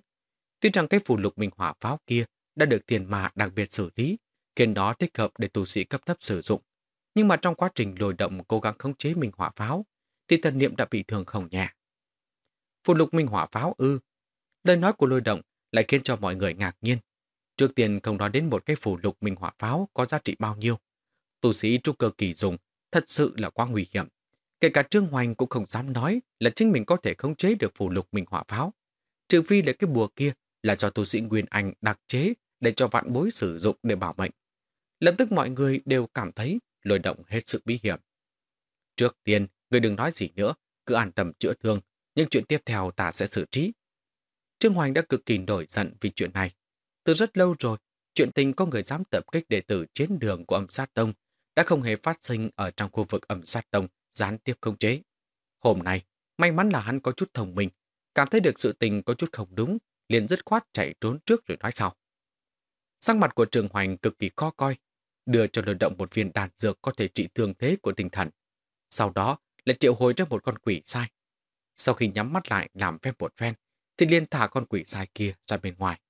Tuy rằng cái phù lục minh hỏa pháo kia đã được tiền mà đặc biệt xử lý, khiến đó thích hợp để tu sĩ cấp thấp sử dụng. Nhưng mà trong quá trình lồi động cố gắng khống chế minh hỏa pháo, thì thần niệm đã bị thương không nhẹ. Phù lục minh hỏa pháo ư. Lời nói của lôi động lại khiến cho mọi người ngạc nhiên. Trước tiên không nói đến một cái phù lục minh hỏa pháo có giá trị bao nhiêu. tù sĩ trúc cơ kỳ dùng thật sự là quá nguy hiểm. Kể cả Trương Hoành cũng không dám nói là chính mình có thể khống chế được phù lục mình hỏa pháo. Trừ phi là cái bùa kia là do tu sĩ Nguyên Anh đặc chế để cho vạn bối sử dụng để bảo mệnh. Lập tức mọi người đều cảm thấy lôi động hết sự bí hiểm. Trước tiên, người đừng nói gì nữa, cứ an tâm chữa thương, nhưng chuyện tiếp theo ta sẽ xử trí. Trương Hoành đã cực kỳ nổi giận vì chuyện này. Từ rất lâu rồi, chuyện tình có người dám tập kích đệ tử chiến đường của âm sát tông đã không hề phát sinh ở trong khu vực âm sát tông gián tiếp khống chế. Hôm nay, may mắn là hắn có chút thông minh, cảm thấy được sự tình có chút không đúng, liền dứt khoát chạy trốn trước rồi nói sau. Sang mặt của Trường Hoành cực kỳ khó coi, đưa cho lừa động một viên đạn dược có thể trị thương thế của tinh thần. Sau đó lại triệu hồi ra một con quỷ sai. Sau khi nhắm mắt lại làm phép một phen, thì liền thả con quỷ sai kia ra bên ngoài.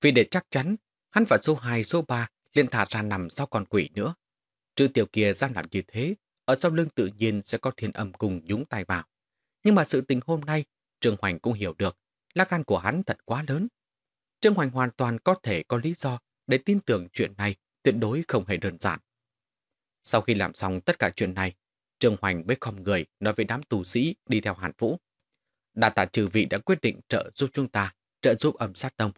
Vì để chắc chắn, hắn và số 2, số 3 liền thả ra nằm sau con quỷ nữa. Trư tiểu kia ra làm như thế, ở sau lưng tự nhiên sẽ có thiên âm cùng nhúng tay vào. Nhưng mà sự tình hôm nay, Trương Hoành cũng hiểu được, lá gan của hắn thật quá lớn. Trương Hoành hoàn toàn có thể có lý do để tin tưởng chuyện này tuyệt đối không hề đơn giản. Sau khi làm xong tất cả chuyện này, Trương Hoành mới không người nói với đám tù sĩ đi theo Hàn Vũ. Đà tạ trừ vị đã quyết định trợ giúp chúng ta, trợ giúp âm sát tông.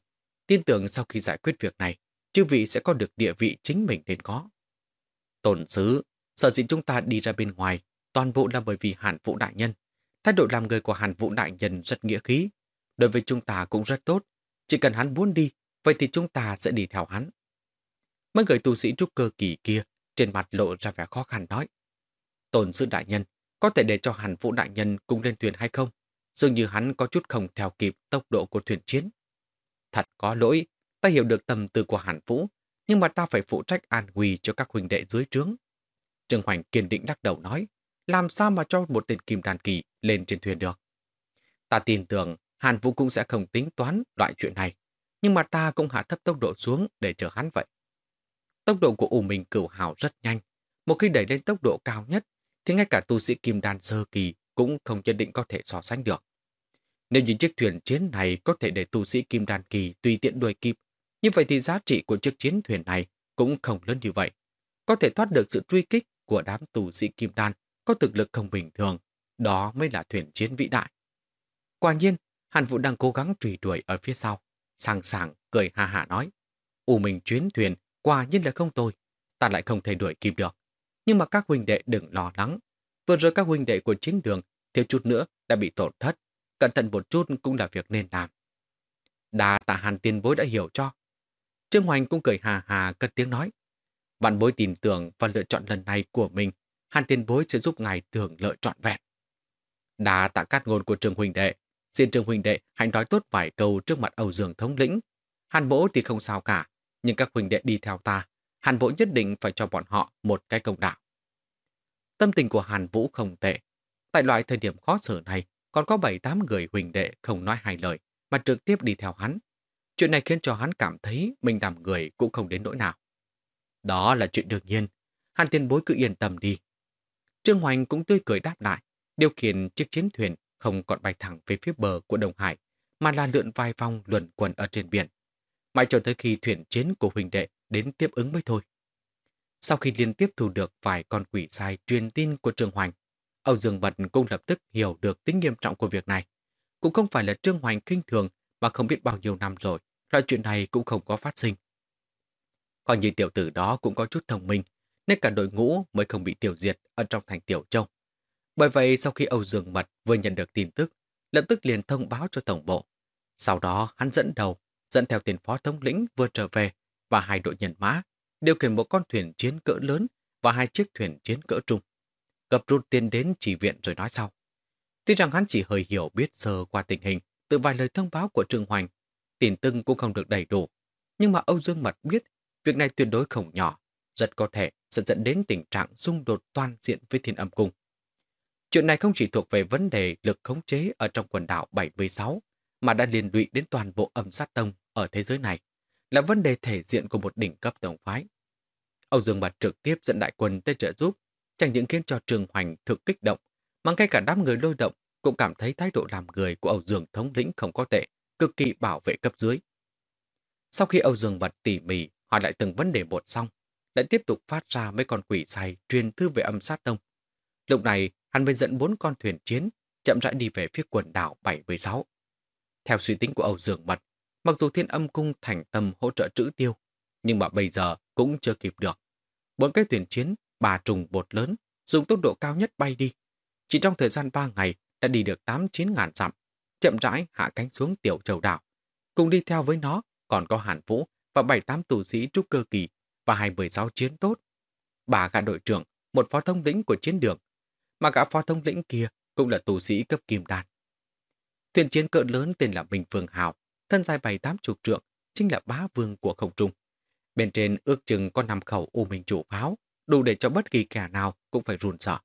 Tin tưởng sau khi giải quyết việc này, chư vị sẽ có được địa vị chính mình nên có. Tổn sứ Sở dĩ chúng ta đi ra bên ngoài, toàn bộ là bởi vì Hàn Vũ Đại Nhân. Thái độ làm người của Hàn Vũ Đại Nhân rất nghĩa khí. Đối với chúng ta cũng rất tốt. Chỉ cần hắn muốn đi, vậy thì chúng ta sẽ đi theo hắn. Mấy người tu sĩ trúc cơ kỳ kia trên mặt lộ ra vẻ khó khăn nói. Tồn sư đại nhân, có thể để cho hàn vũ đại nhân cùng lên thuyền hay không? Dường như hắn có chút không theo kịp tốc độ của thuyền chiến. Thật có lỗi, ta hiểu được tâm tư của hàn vũ, nhưng mà ta phải phụ trách an nguy cho các huynh đệ dưới trướng. Trương Hoành kiên định đắc đầu nói, làm sao mà cho một tên kim đàn kỳ lên trên thuyền được. Ta tin tưởng Hàn Vũ cũng sẽ không tính toán loại chuyện này, nhưng mà ta cũng hạ thấp tốc độ xuống để chờ hắn vậy. Tốc độ của U Minh Cửu Hào rất nhanh, một khi đẩy lên tốc độ cao nhất thì ngay cả tu sĩ kim đan sơ kỳ cũng không nhất định có thể so sánh được. Nếu những chiếc thuyền chiến này có thể để tu sĩ kim đan kỳ tùy tiện đuổi kịp, như vậy thì giá trị của chiếc chiến thuyền này cũng không lớn như vậy. Có thể thoát được sự truy kích của đám tù sĩ kim đan có thực lực không bình thường, đó mới là thuyền chiến vĩ đại. Quả nhiên, Hàn Vũ đang cố gắng truy đuổi ở phía sau, sàng sàng cười hà hà nói, U mình chuyến thuyền, quả nhiên là không tôi, ta lại không thể đuổi kịp được. Nhưng mà các huynh đệ đừng lo lắng, vừa rồi các huynh đệ của chiến đường thiếu chút nữa đã bị tổn thất, cẩn thận một chút cũng là việc nên làm. Đà tạ Hàn Tiên bối đã hiểu cho. Trương Hoành cũng cười hà hà cất tiếng nói, Văn bối tin tưởng và lựa chọn lần này của mình, hàn tiền bối sẽ giúp ngài thưởng lợi trọn vẹn. Đã tạ cát ngôn của trường huynh đệ, xin trường huynh đệ hãy nói tốt vài câu trước mặt Âu Dương thống lĩnh. Hàn mỗ thì không sao cả, nhưng các huynh đệ đi theo ta, Hàn Vũ nhất định phải cho bọn họ một cái công đạo. Tâm tình của Hàn Vũ không tệ. Tại loại thời điểm khó sở này, còn có 7-8 người huỳnh đệ không nói hai lời, mà trực tiếp đi theo hắn. Chuyện này khiến cho hắn cảm thấy mình làm người cũng không đến nỗi nào. Đó là chuyện đương nhiên. Hàn tiên bối cứ yên tâm đi. Trương Hoành cũng tươi cười đáp lại, điều khiển chiếc chiến thuyền không còn bay thẳng về phía bờ của Đồng Hải, mà là lượn vai vòng luẩn quẩn ở trên biển. Mãi cho tới khi thuyền chiến của huỳnh đệ đến tiếp ứng mới thôi. Sau khi liên tiếp thu được vài con quỷ sai truyền tin của Trương Hoành, Âu Dương Bật cũng lập tức hiểu được tính nghiêm trọng của việc này. Cũng không phải là Trương Hoành kinh thường mà không biết bao nhiêu năm rồi, loại chuyện này cũng không có phát sinh. Coi như tiểu tử đó cũng có chút thông minh, nên cả đội ngũ mới không bị tiêu diệt ở trong thành Tiểu Châu. Bởi vậy sau khi Âu Dương Mật vừa nhận được tin tức, lập tức liền thông báo cho tổng bộ. Sau đó hắn dẫn đầu, dẫn theo tiền phó thống lĩnh vừa trở về và hai đội nhân mã, điều khiển một con thuyền chiến cỡ lớn và hai chiếc thuyền chiến cỡ trung. Gặp rút tiền đến chỉ viện rồi nói sau. Tuy rằng hắn chỉ hơi hiểu biết sơ qua tình hình từ vài lời thông báo của Trương Hoành, tin tưng cũng không được đầy đủ, nhưng mà Âu Dương Mật biết Việc này tuyệt đối không nhỏ, rất có thể sẽ dẫn đến tình trạng xung đột toàn diện với thiên âm cung. Chuyện này không chỉ thuộc về vấn đề lực khống chế ở trong quần đảo 76, mà đã liên lụy đến toàn bộ âm sát tông ở thế giới này, là vấn đề thể diện của một đỉnh cấp tổng phái. Âu Dương Bạch trực tiếp dẫn đại quân tới trợ giúp, chẳng những khiến cho Trường Hoành thực kích động, mà ngay cả đám người lôi động cũng cảm thấy thái độ làm người của Âu Dương thống lĩnh không có tệ, cực kỳ bảo vệ cấp dưới. Sau khi Âu Dương Bạch tỉ mỉ hỏi lại từng vấn đề một xong, lại tiếp tục phát ra mấy con quỷ dài truyền thư về âm sát tông. Lúc này, hắn mới dẫn bốn con thuyền chiến chậm rãi đi về phía quần đảo 76. Theo suy tính của Âu Dương Mật, mặc dù thiên âm cung thành tâm hỗ trợ trữ tiêu, nhưng mà bây giờ cũng chưa kịp được. Bốn cái thuyền chiến, bà trùng bột lớn, dùng tốc độ cao nhất bay đi. Chỉ trong thời gian 3 ngày đã đi được 8-9 ngàn dặm, chậm rãi hạ cánh xuống tiểu châu đảo. Cùng đi theo với nó còn có Hàn Vũ và 7-8 tù sĩ trúc cơ kỳ và 216 chiến tốt. Bà gã đội trưởng, một phó thông lĩnh của chiến đường, mà gã phó thông lĩnh kia cũng là tù sĩ cấp kim đan. Thuyền chiến cỡ lớn tên là Minh Phương Hào, thân dài 7-8 chục trượng, chính là bá vương của không trung. Bên trên ước chừng có năm khẩu u minh chủ pháo, đủ để cho bất kỳ kẻ nào cũng phải run sợ.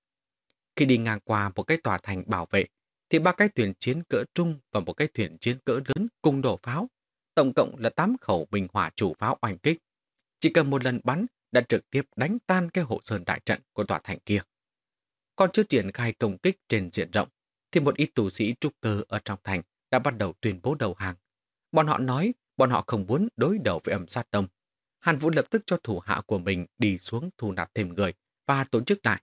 Khi đi ngang qua một cái tòa thành bảo vệ, thì ba cái thuyền chiến cỡ trung và một cái thuyền chiến cỡ lớn cùng đổ pháo, tổng cộng là 8 khẩu bình hỏa chủ pháo oanh kích. Chỉ cần một lần bắn đã trực tiếp đánh tan cái hộ sơn đại trận của tòa thành kia. Còn chưa triển khai công kích trên diện rộng, thì một ít tù sĩ trúc cơ ở trong thành đã bắt đầu tuyên bố đầu hàng. Bọn họ nói bọn họ không muốn đối đầu với âm sát tông. Hàn Vũ lập tức cho thủ hạ của mình đi xuống thu nạp thêm người và tổ chức lại.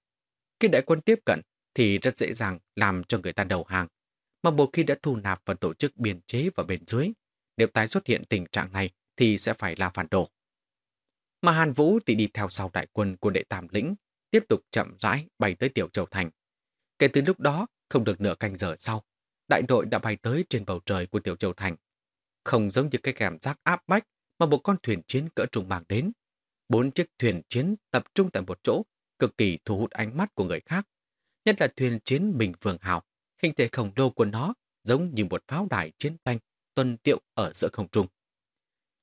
Khi đại quân tiếp cận thì rất dễ dàng làm cho người ta đầu hàng. Mà một khi đã thu nạp và tổ chức biên chế vào bên dưới, nếu tái xuất hiện tình trạng này thì sẽ phải là phản đồ. Mà Hàn Vũ thì đi theo sau đại quân của đệ Tam Lĩnh, tiếp tục chậm rãi bay tới Tiểu Châu Thành. Kể từ lúc đó, không được nửa canh giờ sau, đại đội đã bay tới trên bầu trời của Tiểu Châu Thành. Không giống như cái cảm giác áp bách mà một con thuyền chiến cỡ trùng mang đến. Bốn chiếc thuyền chiến tập trung tại một chỗ, cực kỳ thu hút ánh mắt của người khác. Nhất là thuyền chiến Bình Vương Hào hình thể khổng lồ của nó giống như một pháo đài chiến tranh tuân tiệu ở giữa không trung.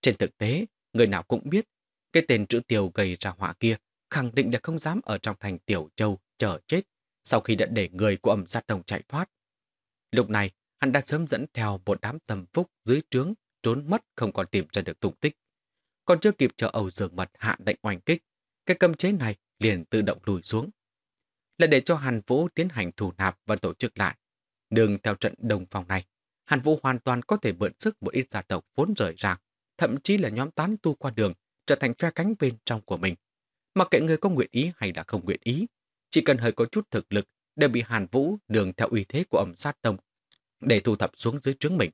Trên thực tế, người nào cũng biết, cái tên chữ tiểu gây ra họa kia khẳng định là không dám ở trong thành Tiểu Châu chờ chết sau khi đã để người của ẩm gia tông chạy thoát. Lúc này, hắn đã sớm dẫn theo một đám tầm phúc dưới trướng trốn mất không còn tìm ra được tung tích. Còn chưa kịp chờ Âu Dương Mật hạ lệnh oanh kích, cái cấm chế này liền tự động lùi xuống. Là để cho Hàn Vũ tiến hành thủ nạp và tổ chức lại, đường theo trận đồng phòng này. Hàn Vũ hoàn toàn có thể mượn sức một ít gia tộc vốn rời rạc, thậm chí là nhóm tán tu qua đường, trở thành phe cánh bên trong của mình. Mặc kệ người có nguyện ý hay là không nguyện ý, chỉ cần hơi có chút thực lực đều bị Hàn Vũ đường theo uy thế của ẩm sát tông để thu thập xuống dưới trướng mình.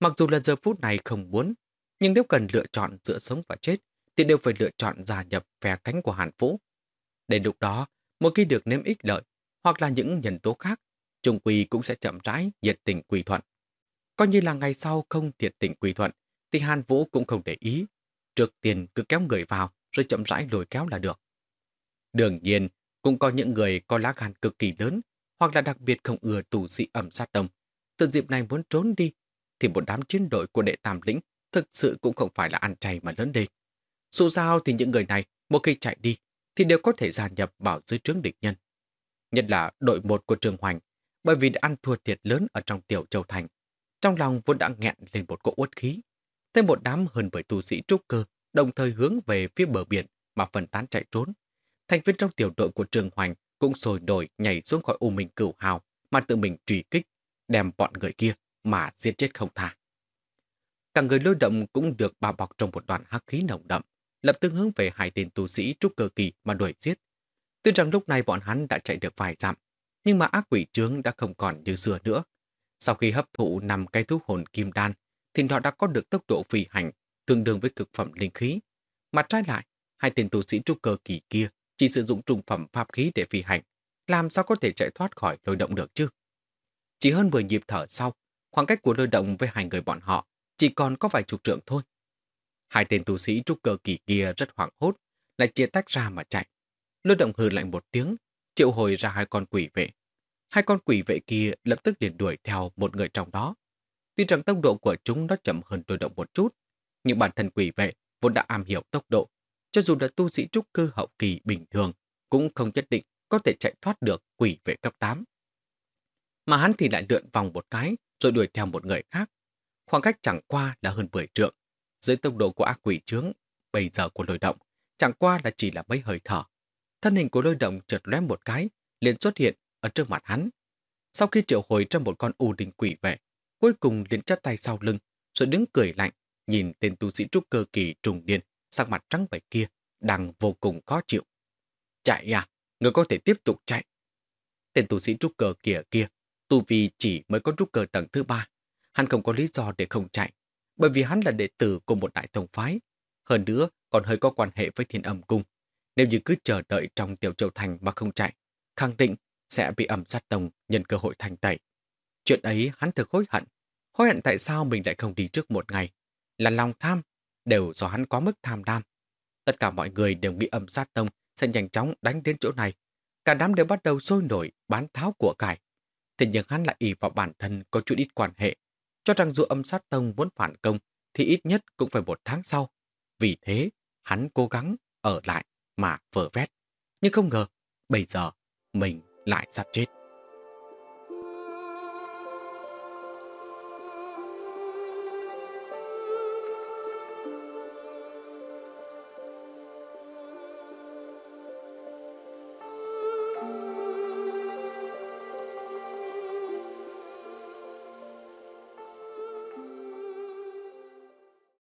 Mặc dù là giờ phút này không muốn, nhưng nếu cần lựa chọn giữa sống và chết, thì đều phải lựa chọn gia nhập phe cánh của Hàn Vũ. Đến lúc đó, một khi được nếm ích lợi, hoặc là những nhân tố khác Trung Quy cũng sẽ chậm rãi nhiệt tình quỳ thuận. Coi như là ngày sau không thiệt tình quỳ thuận, thì Hàn Vũ cũng không để ý. Trước tiền cứ kéo người vào, rồi chậm rãi lôi kéo là được. Đương nhiên, cũng có những người có lá gan cực kỳ lớn, hoặc là đặc biệt không ưa tù sĩ ẩm sát đông. Từ dịp này muốn trốn đi, thì một đám chiến đội của đệ tam lĩnh thực sự cũng không phải là ăn chay mà lớn đi. Dù sao thì những người này, một khi chạy đi, thì đều có thể gia nhập vào dưới trướng địch nhân. Nhất là đội một của Trường Hoành bởi vì đã ăn thua thiệt lớn ở trong tiểu châu thành. Trong lòng vốn đã nghẹn lên một cỗ uất khí. thêm một đám hơn bởi tu sĩ trúc cơ, đồng thời hướng về phía bờ biển mà phần tán chạy trốn. Thành viên trong tiểu đội của Trường Hoành cũng sôi nổi nhảy xuống khỏi ô mình cửu hào mà tự mình truy kích, đem bọn người kia mà giết chết không tha. Cả người lôi động cũng được bao bọc trong một đoàn hắc khí nồng đậm, lập tức hướng về hai tên tu sĩ trúc cơ kỳ mà đuổi giết. Tuy rằng lúc này bọn hắn đã chạy được vài dặm, nhưng mà ác quỷ trướng đã không còn như xưa nữa. Sau khi hấp thụ năm cái thú hồn kim đan, thì nó đã có được tốc độ phi hành tương đương với cực phẩm linh khí. Mặt trái lại, hai tên tu sĩ trúc cơ kỳ kia chỉ sử dụng trùng phẩm pháp khí để phi hành, làm sao có thể chạy thoát khỏi lôi động được chứ? Chỉ hơn vừa nhịp thở sau, khoảng cách của lôi động với hai người bọn họ chỉ còn có vài chục trượng thôi. Hai tên tu sĩ trúc cơ kỳ kia rất hoảng hốt, lại chia tách ra mà chạy. Lôi động hừ lạnh một tiếng, triệu hồi ra hai con quỷ vệ. Hai con quỷ vệ kia lập tức liền đuổi theo một người trong đó. Tuy rằng tốc độ của chúng nó chậm hơn đối động một chút, nhưng bản thân quỷ vệ vốn đã am hiểu tốc độ. Cho dù là tu sĩ trúc cư hậu kỳ bình thường, cũng không nhất định có thể chạy thoát được quỷ vệ cấp 8. Mà hắn thì lại lượn vòng một cái rồi đuổi theo một người khác. Khoảng cách chẳng qua là hơn 10 trượng. Dưới tốc độ của ác quỷ trướng, bây giờ của lôi động, chẳng qua là chỉ là mấy hơi thở thân hình của lôi động chợt lóe một cái, liền xuất hiện ở trước mặt hắn. Sau khi triệu hồi ra một con u đình quỷ về, cuối cùng liền chắp tay sau lưng, rồi đứng cười lạnh, nhìn tên tu sĩ trúc cơ kỳ trùng điên, sắc mặt trắng bệch kia, đang vô cùng khó chịu. Chạy à, người có thể tiếp tục chạy. Tên tu sĩ trúc cơ kia kia, tu vi chỉ mới có trúc cơ tầng thứ ba. Hắn không có lý do để không chạy, bởi vì hắn là đệ tử của một đại thông phái. Hơn nữa, còn hơi có quan hệ với thiên âm cung. Nếu như cứ chờ đợi trong tiểu châu thành mà không chạy, khẳng định sẽ bị ẩm sát tông nhân cơ hội thành tẩy. Chuyện ấy hắn thực hối hận. Hối hận tại sao mình lại không đi trước một ngày. Là lòng tham, đều do hắn quá mức tham đam. Tất cả mọi người đều nghĩ ẩm sát tông sẽ nhanh chóng đánh đến chỗ này. Cả đám đều bắt đầu sôi nổi bán tháo của cải. Thế nhưng hắn lại ý vào bản thân có chút ít quan hệ. Cho rằng dù âm sát tông muốn phản công thì ít nhất cũng phải một tháng sau. Vì thế, hắn cố gắng ở lại mà vờ vét. Nhưng không ngờ, bây giờ mình lại sắp chết.